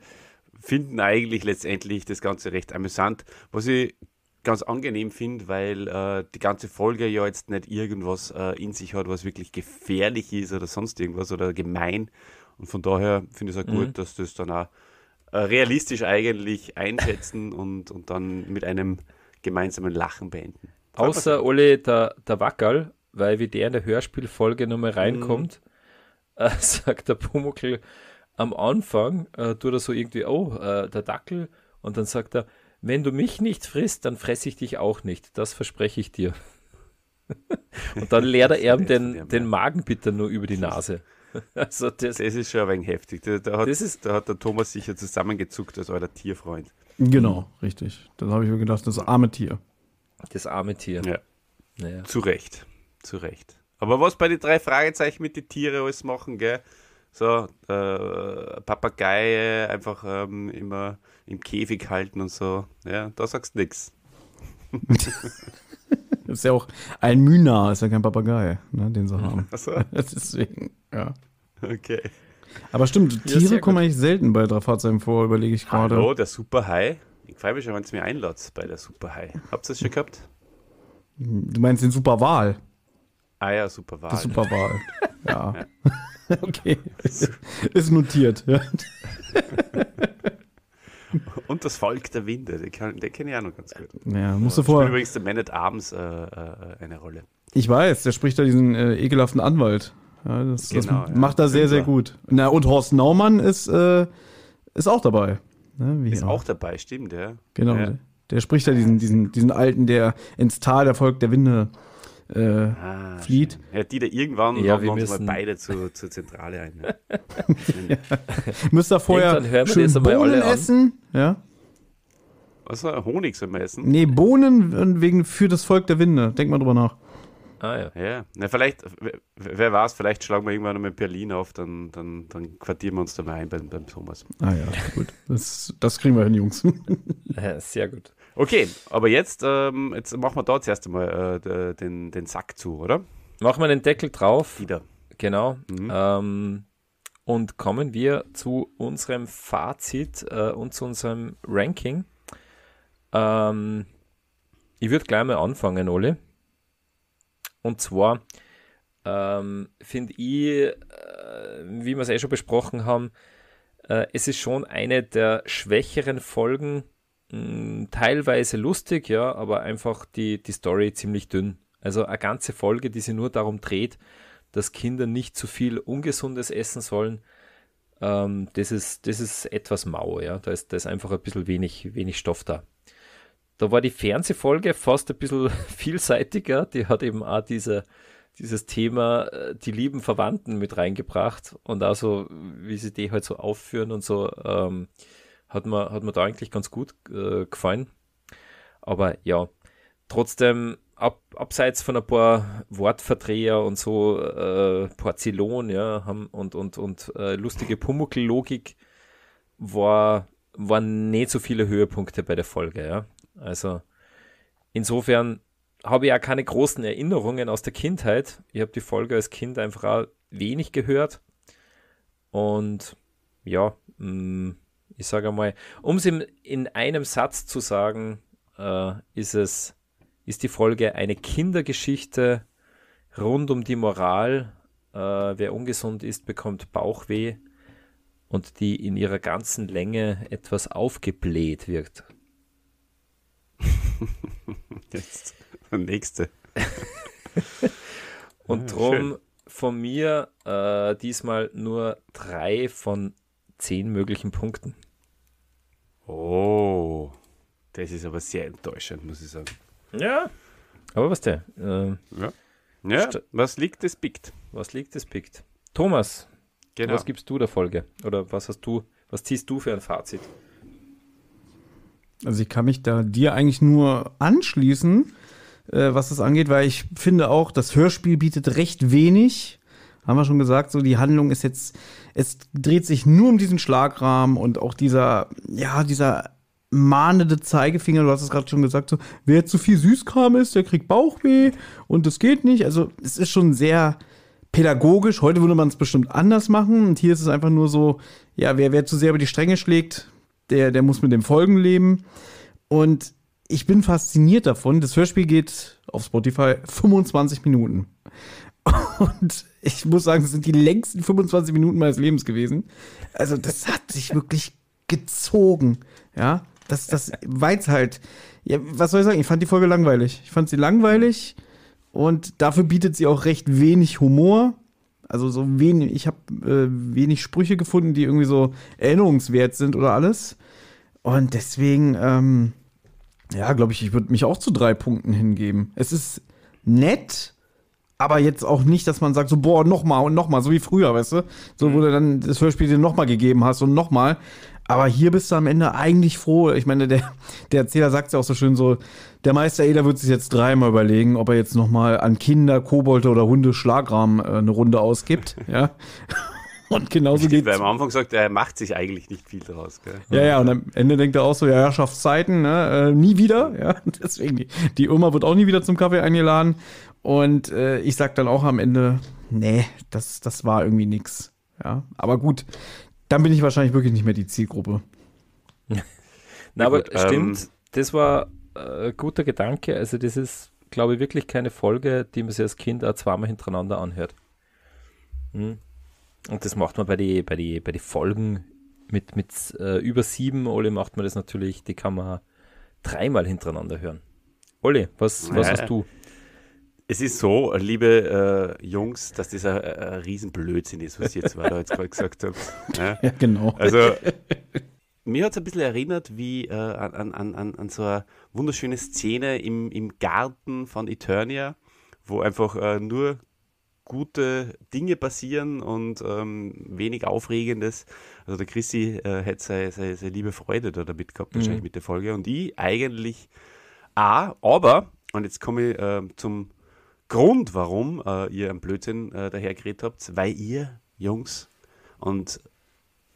finden eigentlich letztendlich das Ganze recht amüsant, was ich ganz angenehm finde, weil äh, die ganze Folge ja jetzt nicht irgendwas äh, in sich hat, was wirklich gefährlich ist oder sonst irgendwas oder gemein. Und von daher finde ich es auch mhm. gut, dass das dann auch äh, realistisch eigentlich einschätzen und, und dann mit einem gemeinsamen Lachen beenden. Außer Olli der, der Wackerl, weil wie der in der Hörspielfolge nochmal mhm. reinkommt, äh, sagt der Pumuckl am Anfang, äh, tut er so irgendwie, oh, äh, der Dackel. Und dann sagt er, wenn du mich nicht frisst, dann fresse ich dich auch nicht. Das verspreche ich dir. und dann leert er ihm den, den Magenbitter nur über die Nase. Also das, das ist schon ein wenig heftig. Da, da, hat, das ist, da hat der Thomas sicher zusammengezuckt als euer Tierfreund. Genau, richtig. Dann habe ich mir gedacht, das arme Tier. Das arme Tier. Ja. Naja. Zu Recht. Zu Recht. Aber was bei den drei Fragezeichen mit den Tieren alles machen, gell? So, äh, Papagei einfach ähm, immer im Käfig halten und so. Ja, da sagst du nichts. Das ist ja auch ein Myna, ist ja kein Papagei, ne, den sie haben. Achso. Deswegen, ja. Okay. Aber stimmt, ja, Tiere kommen eigentlich selten bei Drafahrzeugen vor, überlege ich gerade. Hallo, der Superhai. Ich freue mich schon, wenn es mir einlädt bei der Superhai. Habt ihr das schon gehabt? Du meinst den Superwahl? Ah ja, Superwahl. Superwahl, ja. okay, ist notiert. Ja. Und das Volk der Winde, den, kenne ich auch noch ganz gut. Ja, musst du vorher. übrigens der Man at Arms äh, äh, eine Rolle. Ich weiß, der spricht da diesen äh, ekelhaften Anwalt. Ja, das, genau, das ja. macht er sehr, sehr gut. Na, und Horst Naumann ist, äh, ist auch dabei. Ne, ist auch. Genau? auch dabei, stimmt, ja. Genau. Der spricht da diesen, diesen, diesen Alten, der ins Tal der Volk der Winde äh, ah, flieht. Ja, die da irgendwann ja, wir uns mal beide zu, zur Zentrale ein. Ne? ja. Müsst ihr vorher schön Bohnen essen? An. Ja. Was war äh, Honig soll man essen? Nee, Bohnen wegen für das Volk der Winde. Denk mal drüber nach. Ah ja. Ja, na, vielleicht, wer weiß, vielleicht schlagen wir irgendwann mal in Berlin auf, dann, dann, dann quartieren wir uns da mal ein beim, beim Thomas. Ah ja, gut. Das, das kriegen wir hin, Jungs. Ja, sehr gut. Okay, aber jetzt, ähm, jetzt machen wir dort zuerst einmal äh, den, den Sack zu, oder? Machen wir den Deckel drauf. Wieder. Genau. Mhm. Ähm, und kommen wir zu unserem Fazit äh, und zu unserem Ranking. Ähm, ich würde gleich mal anfangen, Ole. Und zwar ähm, finde ich, äh, wie wir es eh schon besprochen haben, äh, es ist schon eine der schwächeren Folgen teilweise lustig, ja, aber einfach die, die Story ziemlich dünn. Also eine ganze Folge, die sich nur darum dreht, dass Kinder nicht zu viel Ungesundes essen sollen, ähm, das, ist, das ist etwas mau, ja. Da ist, da ist einfach ein bisschen wenig, wenig Stoff da. Da war die Fernsehfolge fast ein bisschen vielseitiger. Die hat eben auch diese, dieses Thema äh, die lieben Verwandten mit reingebracht und also wie sie die halt so aufführen und so ähm, hat mir, hat mir da eigentlich ganz gut äh, gefallen. Aber ja, trotzdem, ab, abseits von ein paar Wortverdreher und so, äh, Porzellon, ja, haben, und, und, und äh, lustige Pumuckl-Logik war, waren nicht so viele Höhepunkte bei der Folge, ja. Also insofern habe ich ja keine großen Erinnerungen aus der Kindheit. Ich habe die Folge als Kind einfach auch wenig gehört. Und ja, mh, mm, ich sage mal, um es in einem Satz zu sagen, äh, ist es, ist die Folge eine Kindergeschichte rund um die Moral. Äh, wer ungesund ist, bekommt Bauchweh und die in ihrer ganzen Länge etwas aufgebläht wirkt. Jetzt der nächste. und ah, drum schön. von mir äh, diesmal nur drei von zehn möglichen Punkten. Oh, das ist aber sehr enttäuschend, muss ich sagen. Ja. Aber was der? Äh, ja. ja was liegt, das pickt. Was liegt, das pickt. Thomas, genau. was gibst du der Folge? Oder was hast du, was ziehst du für ein Fazit? Also ich kann mich da dir eigentlich nur anschließen, äh, was das angeht, weil ich finde auch, das Hörspiel bietet recht wenig haben wir schon gesagt, so die Handlung ist jetzt, es dreht sich nur um diesen Schlagrahmen und auch dieser, ja, dieser mahnende Zeigefinger, du hast es gerade schon gesagt, so, wer zu viel Süßkram ist, der kriegt Bauchweh und das geht nicht. Also es ist schon sehr pädagogisch. Heute würde man es bestimmt anders machen und hier ist es einfach nur so, ja, wer, wer zu sehr über die Stränge schlägt, der, der muss mit dem Folgen leben. Und ich bin fasziniert davon. Das Hörspiel geht auf Spotify 25 Minuten. Und ich muss sagen, es sind die längsten 25 Minuten meines Lebens gewesen. Also, das hat sich wirklich gezogen. Ja, das, das, weil halt, ja, was soll ich sagen, ich fand die Folge langweilig. Ich fand sie langweilig und dafür bietet sie auch recht wenig Humor. Also, so wenig, ich habe äh, wenig Sprüche gefunden, die irgendwie so erinnerungswert sind oder alles. Und deswegen, ähm, ja, glaube ich, ich würde mich auch zu drei Punkten hingeben. Es ist nett, aber jetzt auch nicht, dass man sagt, so, boah, nochmal und nochmal, so wie früher, weißt du? So, wo mhm. du dann das Hörspiel dir nochmal gegeben hast und nochmal. Aber hier bist du am Ende eigentlich froh. Ich meine, der, der Erzähler sagt es ja auch so schön so, der Meister Eder wird sich jetzt dreimal überlegen, ob er jetzt nochmal an Kinder, Kobolde oder Hunde Schlagrahmen äh, eine Runde ausgibt, ja? Und genauso geht Weil am Anfang sagt er, macht sich eigentlich nicht viel draus. Gell? Ja, ja, und am Ende denkt er auch so, ja, Herrschaftszeiten, ne? äh, nie wieder. Ja, deswegen, die, die Oma wird auch nie wieder zum Kaffee eingeladen. Und äh, ich sag dann auch am Ende, nee, das, das war irgendwie nix. Ja, aber gut, dann bin ich wahrscheinlich wirklich nicht mehr die Zielgruppe. Na, aber gut, stimmt, ähm, das war äh, guter Gedanke. Also, das ist, glaube ich, wirklich keine Folge, die man sich als Kind auch zweimal hintereinander anhört. Hm. Und das macht man bei den bei die, bei die Folgen mit, mit äh, über sieben, Olli, macht man das natürlich, die kann man dreimal hintereinander hören. Olli, was, was hast du? Es ist so, liebe äh, Jungs, dass das ein, ein Riesenblödsinn ist, was ich zwei jetzt gerade gesagt habe. Ne? Ja? ja, genau. Also, mir hat es ein bisschen erinnert wie äh, an, an, an, an, so eine wunderschöne Szene im, im Garten von Eternia, wo einfach äh, nur gute Dinge passieren und ähm, wenig Aufregendes. Also der Christi äh, hat seine, seine, seine, liebe Freude da damit gehabt, wahrscheinlich mhm. mit der Folge. Und ich eigentlich A, aber, und jetzt komme ich äh, zum Grund, warum äh, ihr einen Blödsinn äh, dahergeredet habt, weil ihr, Jungs, und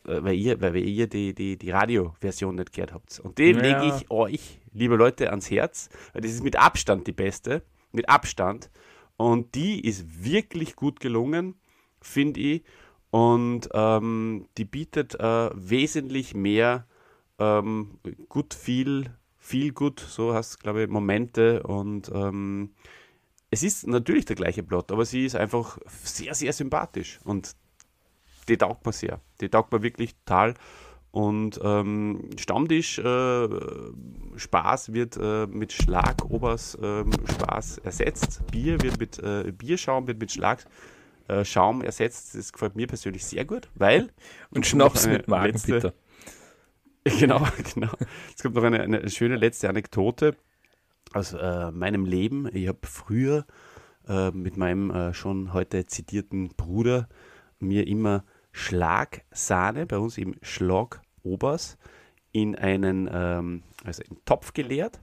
äh, weil ihr, weil ihr die, die, die Radioversion nicht gehört habt. Und den ja. lege ich euch, liebe Leute, ans Herz, weil das ist mit Abstand die beste. Mit Abstand. Und die ist wirklich gut gelungen, finde ich. Und ähm, die bietet äh, wesentlich mehr ähm, gut viel, viel gut, so heißt es, glaube ich, Momente und ähm, es ist natürlich der gleiche Plot, aber sie ist einfach sehr, sehr sympathisch und die taugt man sehr. Die taugt man wirklich total. Und ähm, Stammtisch äh, Spaß wird äh, mit Schlagobers äh, Spaß ersetzt. Bier wird mit äh, Bierschaum wird mit Schlagschaum äh, ersetzt. Das gefällt mir persönlich sehr gut, weil. Und Schnaps mit Magen, letzte, Genau, genau. Es gibt noch eine, eine schöne letzte Anekdote aus äh, meinem Leben. Ich habe früher äh, mit meinem äh, schon heute zitierten Bruder mir immer Schlagsahne, bei uns eben Schlagobers, in einen ähm, also in Topf geleert.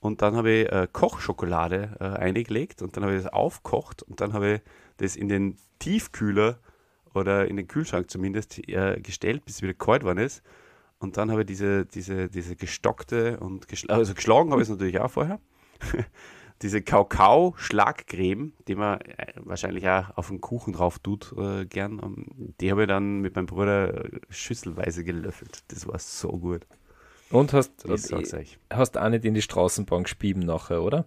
Und dann habe ich äh, Kochschokolade äh, eingelegt und dann habe ich das aufgekocht und dann habe ich das in den Tiefkühler oder in den Kühlschrank zumindest äh, gestellt, bis es wieder kalt worden ist. Und dann habe ich diese, diese, diese gestockte und geschl also geschlagen habe ich es natürlich auch vorher. diese Kakao-Schlagcreme, die man äh, wahrscheinlich auch auf den Kuchen drauf tut, äh, gern, die habe ich dann mit meinem Bruder äh, schüsselweise gelöffelt. Das war so gut. Und hast, ich sag's euch. hast auch nicht in die Straßenbank spieben nachher, oder?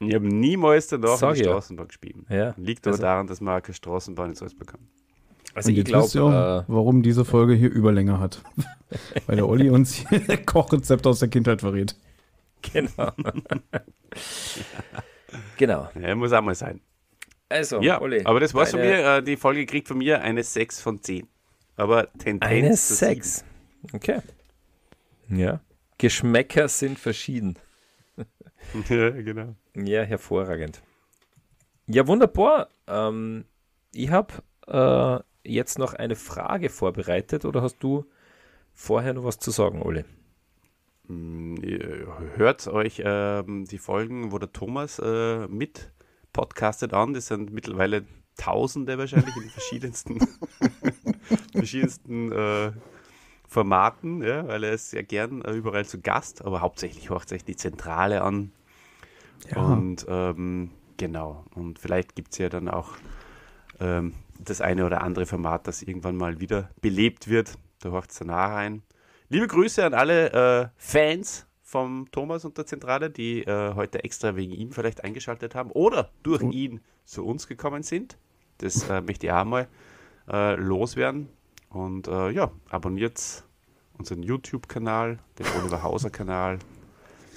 Ich habe niemals danach Sag in die ja. Straßenbank gespieben. Ja. Liegt aber also, daran, dass man auch keine Straßenbahn in Salzburg bekommt. Also und ich jetzt glaub, äh, warum diese Folge hier Überlänge hat. Weil der Olli uns hier Kochrezept aus der Kindheit verrät. Genau. genau. Ja, muss auch mal sein. Also, ja, Olli. Aber das war's deine... von mir. Äh, die Folge kriegt von mir eine 6 von 10. Aber Tendenz. Eine 6. Okay. Ja. Geschmäcker sind verschieden. ja, genau. Ja, hervorragend. Ja, wunderbar. Ähm, ich habe äh, jetzt noch eine Frage vorbereitet oder hast du vorher noch was zu sagen, Ole? Mm, hört euch ähm, die Folgen, wo der Thomas äh, mit podcastet an. Das sind mittlerweile Tausende wahrscheinlich in verschiedensten, verschiedensten äh, Formaten, ja, weil er ist sehr gern äh, überall zu Gast, aber hauptsächlich hört sich die Zentrale an. Ja. Und ähm, genau, und vielleicht gibt es ja dann auch ähm, das eine oder andere Format, das irgendwann mal wieder belebt wird. Da horcht es danach rein. Liebe Grüße an alle äh, Fans vom Thomas und der Zentrale, die äh, heute extra wegen ihm vielleicht eingeschaltet haben oder durch mhm. ihn zu uns gekommen sind. Das äh, möchte ich auch mal äh, loswerden. Und äh, ja, abonniert unseren YouTube-Kanal, den Oliver Hauser-Kanal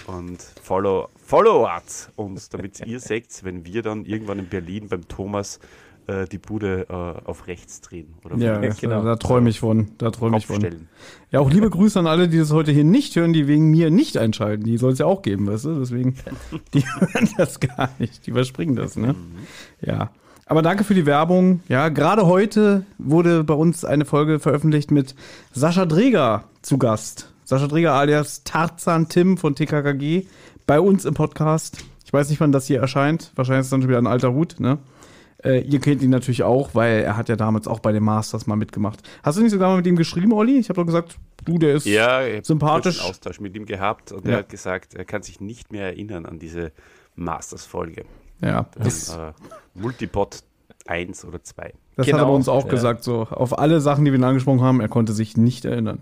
und follow, follow uns, damit ihr seht, wenn wir dann irgendwann in Berlin beim Thomas äh, die Bude äh, auf rechts drehen. Oder ja, das, genau. da träume ich von. Da träume ich von. Ja, auch liebe Grüße an alle, die das heute hier nicht hören, die wegen mir nicht einschalten. Die soll es ja auch geben, weißt du? Deswegen, die hören das gar nicht. Die überspringen das, ne? Mhm. Ja. Aber danke für die Werbung. Ja, gerade heute wurde bei uns eine Folge veröffentlicht mit Sascha Dreger zu Gast. Sascha Dreger alias Tarzan Tim von TKKG bei uns im Podcast. Ich weiß nicht, wann das hier erscheint. Wahrscheinlich ist es dann schon wieder ein alter Hut, ne? Äh, ihr kennt ihn natürlich auch, weil er hat ja damals auch bei den Masters mal mitgemacht. Hast du nicht sogar mal mit ihm geschrieben, Olli? Ich habe doch gesagt, du, der ist ja, ich sympathisch. Ja, einen Austausch mit ihm gehabt und ja. er hat gesagt, er kann sich nicht mehr erinnern an diese Masters-Folge. Ja. Das, äh, Multipod 1 oder 2. Das genau. hat er genau. uns auch ja. gesagt, so. Auf alle Sachen, die wir ihn angesprochen haben, er konnte sich nicht erinnern.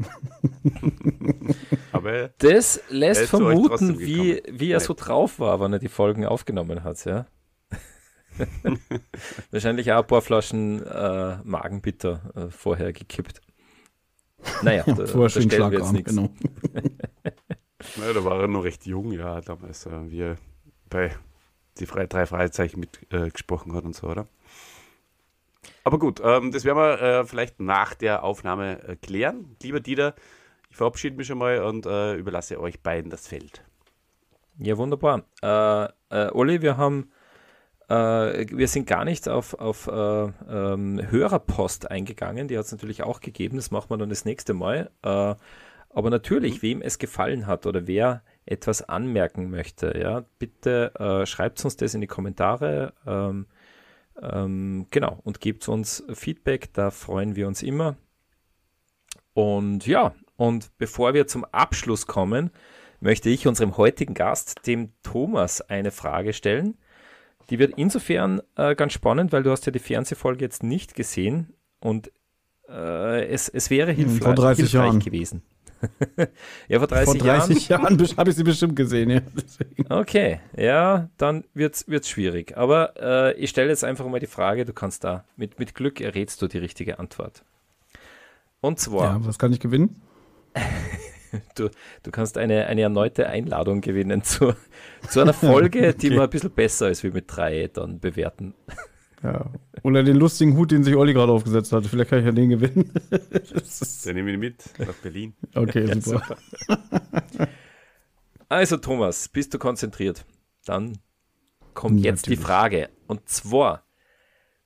Aber das lässt vermuten, wie, wie er Nein. so drauf war, wenn er die Folgen aufgenommen hat, ja. Wahrscheinlich auch ein paar Flaschen äh, Magenbitter äh, vorher gekippt. Naja, da, vorher schön da wir jetzt nichts. Genau. naja, da war er noch recht jung, ja, damals, äh, wie er bei die Fre drei Freizeichen mitgesprochen äh, hat und so, oder? Aber gut, ähm, das werden wir äh, vielleicht nach der Aufnahme äh, klären. Lieber Dieter, ich verabschiede mich schon mal und äh, überlasse euch beiden das Feld. Ja, wunderbar. Äh, äh, Olli, wir haben äh, wir sind gar nicht auf, auf äh, ähm, Hörerpost eingegangen, die hat es natürlich auch gegeben, das machen wir dann das nächste Mal. Äh, aber natürlich, mhm. wem es gefallen hat oder wer etwas anmerken möchte, ja, bitte äh, schreibt uns das in die Kommentare. Ähm, ähm, genau, und gebt uns Feedback, da freuen wir uns immer. Und ja, und bevor wir zum Abschluss kommen, möchte ich unserem heutigen Gast, dem Thomas, eine Frage stellen. Die wird insofern äh, ganz spannend, weil du hast ja die Fernsehfolge jetzt nicht gesehen und äh, es, es wäre hm, hilfreich, vor 30 hilfreich Jahren. gewesen. ja, vor 30, vor 30 Jahren, Jahren habe ich sie bestimmt gesehen. Ja. okay, ja, dann wird es schwierig. Aber äh, ich stelle jetzt einfach mal die Frage, du kannst da, mit, mit Glück errätst du die richtige Antwort. Und zwar. Ja, was kann ich gewinnen? Du, du kannst eine, eine erneute Einladung gewinnen zu, zu einer Folge, okay. die mal ein bisschen besser ist wie mit drei, dann bewerten. Ja. Oder den lustigen Hut, den sich Olli gerade aufgesetzt hat. Vielleicht kann ich ja den gewinnen. Dann nehme ich ihn mit nach Berlin. Okay, ja, super. super. Also, Thomas, bist du konzentriert? Dann kommt ja, jetzt die Frage. Und zwar,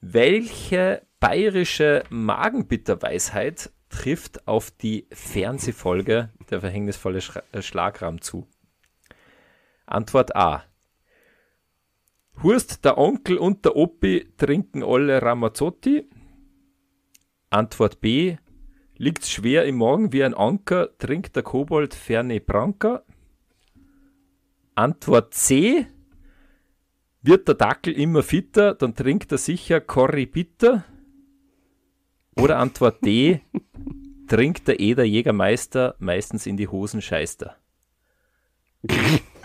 welche bayerische Magenbitterweisheit trifft auf die Fernsehfolge der verhängnisvolle Sch äh, Schlagrahmen zu? Antwort A. Hurst, der Onkel und der Opi trinken alle Ramazzotti. Antwort B. Liegt's schwer im Morgen wie ein Anker, trinkt der Kobold ferne Branker. Antwort C. Wird der Dackel immer fitter, dann trinkt er sicher Corri Bitter. Oder Antwort D. trinkt der Eder Jägermeister meistens in die Hosen Scheister.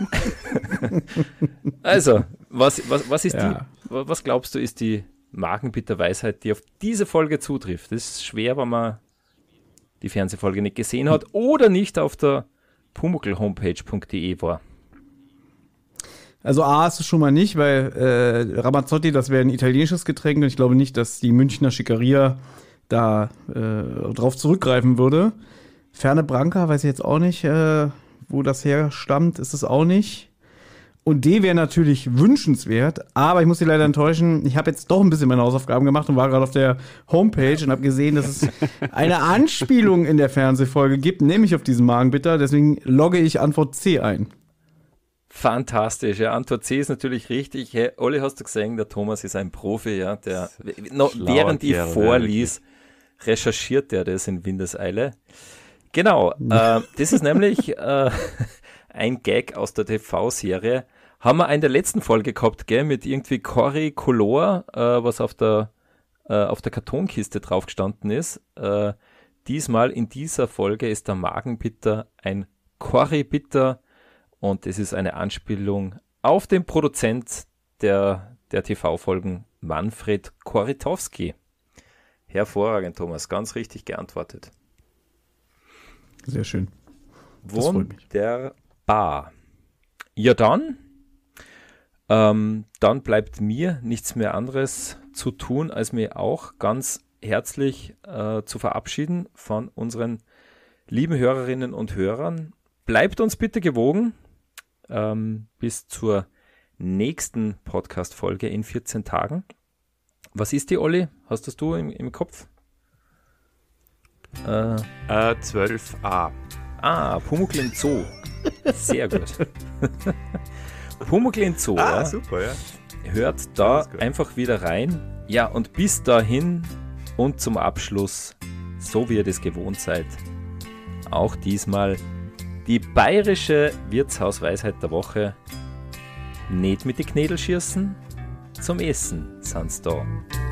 also, was, was, was ist ja. die, was glaubst du, ist die Magenbitterweisheit, die auf diese Folge zutrifft? Das ist schwer, wenn man die Fernsehfolge nicht gesehen hat oder nicht auf der pumuckelhomepage.de war. Also A ist es schon mal nicht, weil äh, Ramazzotti, das wäre ein italienisches Getränk und ich glaube nicht, dass die Münchner Schickeria da äh, drauf zurückgreifen würde. Ferne Branka weiß ich jetzt auch nicht, äh, wo das herstammt, ist es auch nicht. Und D wäre natürlich wünschenswert, aber ich muss Sie leider enttäuschen, ich habe jetzt doch ein bisschen meine Hausaufgaben gemacht und war gerade auf der Homepage und habe gesehen, dass es eine Anspielung in der Fernsehfolge gibt, nämlich auf diesen Magenbitter. Deswegen logge ich Antwort C ein. Fantastisch, ja. Antwort C ist natürlich richtig. Hey, Olli, hast du gesehen, der Thomas ist ein Profi, ja. Der, no, während ich vorließ, ja, recherchiert er das in Windeseile. Genau, äh, das ist nämlich äh, ein Gag aus der TV-Serie. Haben wir in der letzten Folge gehabt, gell, mit irgendwie Cory Color, äh, was auf der, äh, auf der Kartonkiste drauf gestanden ist. Äh, diesmal in dieser Folge ist der Magenbitter ein Cory-Bitter und es ist eine Anspielung auf den Produzent der, der TV-Folgen Manfred Koritowski. Hervorragend, Thomas. Ganz richtig geantwortet. Sehr schön. Das Wunderbar. Ja, dann. Ähm, dann bleibt mir nichts mehr anderes zu tun, als mir auch ganz herzlich äh, zu verabschieden von unseren lieben Hörerinnen und Hörern. Bleibt uns bitte gewogen ähm, bis zur nächsten Podcast-Folge in 14 Tagen. Was ist die Olli? Hast das du im, im Kopf? Äh, äh, 12a. Ah, Pumuckl im Zoo. Sehr gut. Pumuckl im Zoo. Ah, ja. super, ja. Hört da einfach wieder rein. Ja, und bis dahin und zum Abschluss, so wie ihr das gewohnt seid, auch diesmal die bayerische Wirtshausweisheit der Woche. Nicht mit den Knädel schießen, zum Essen sind da.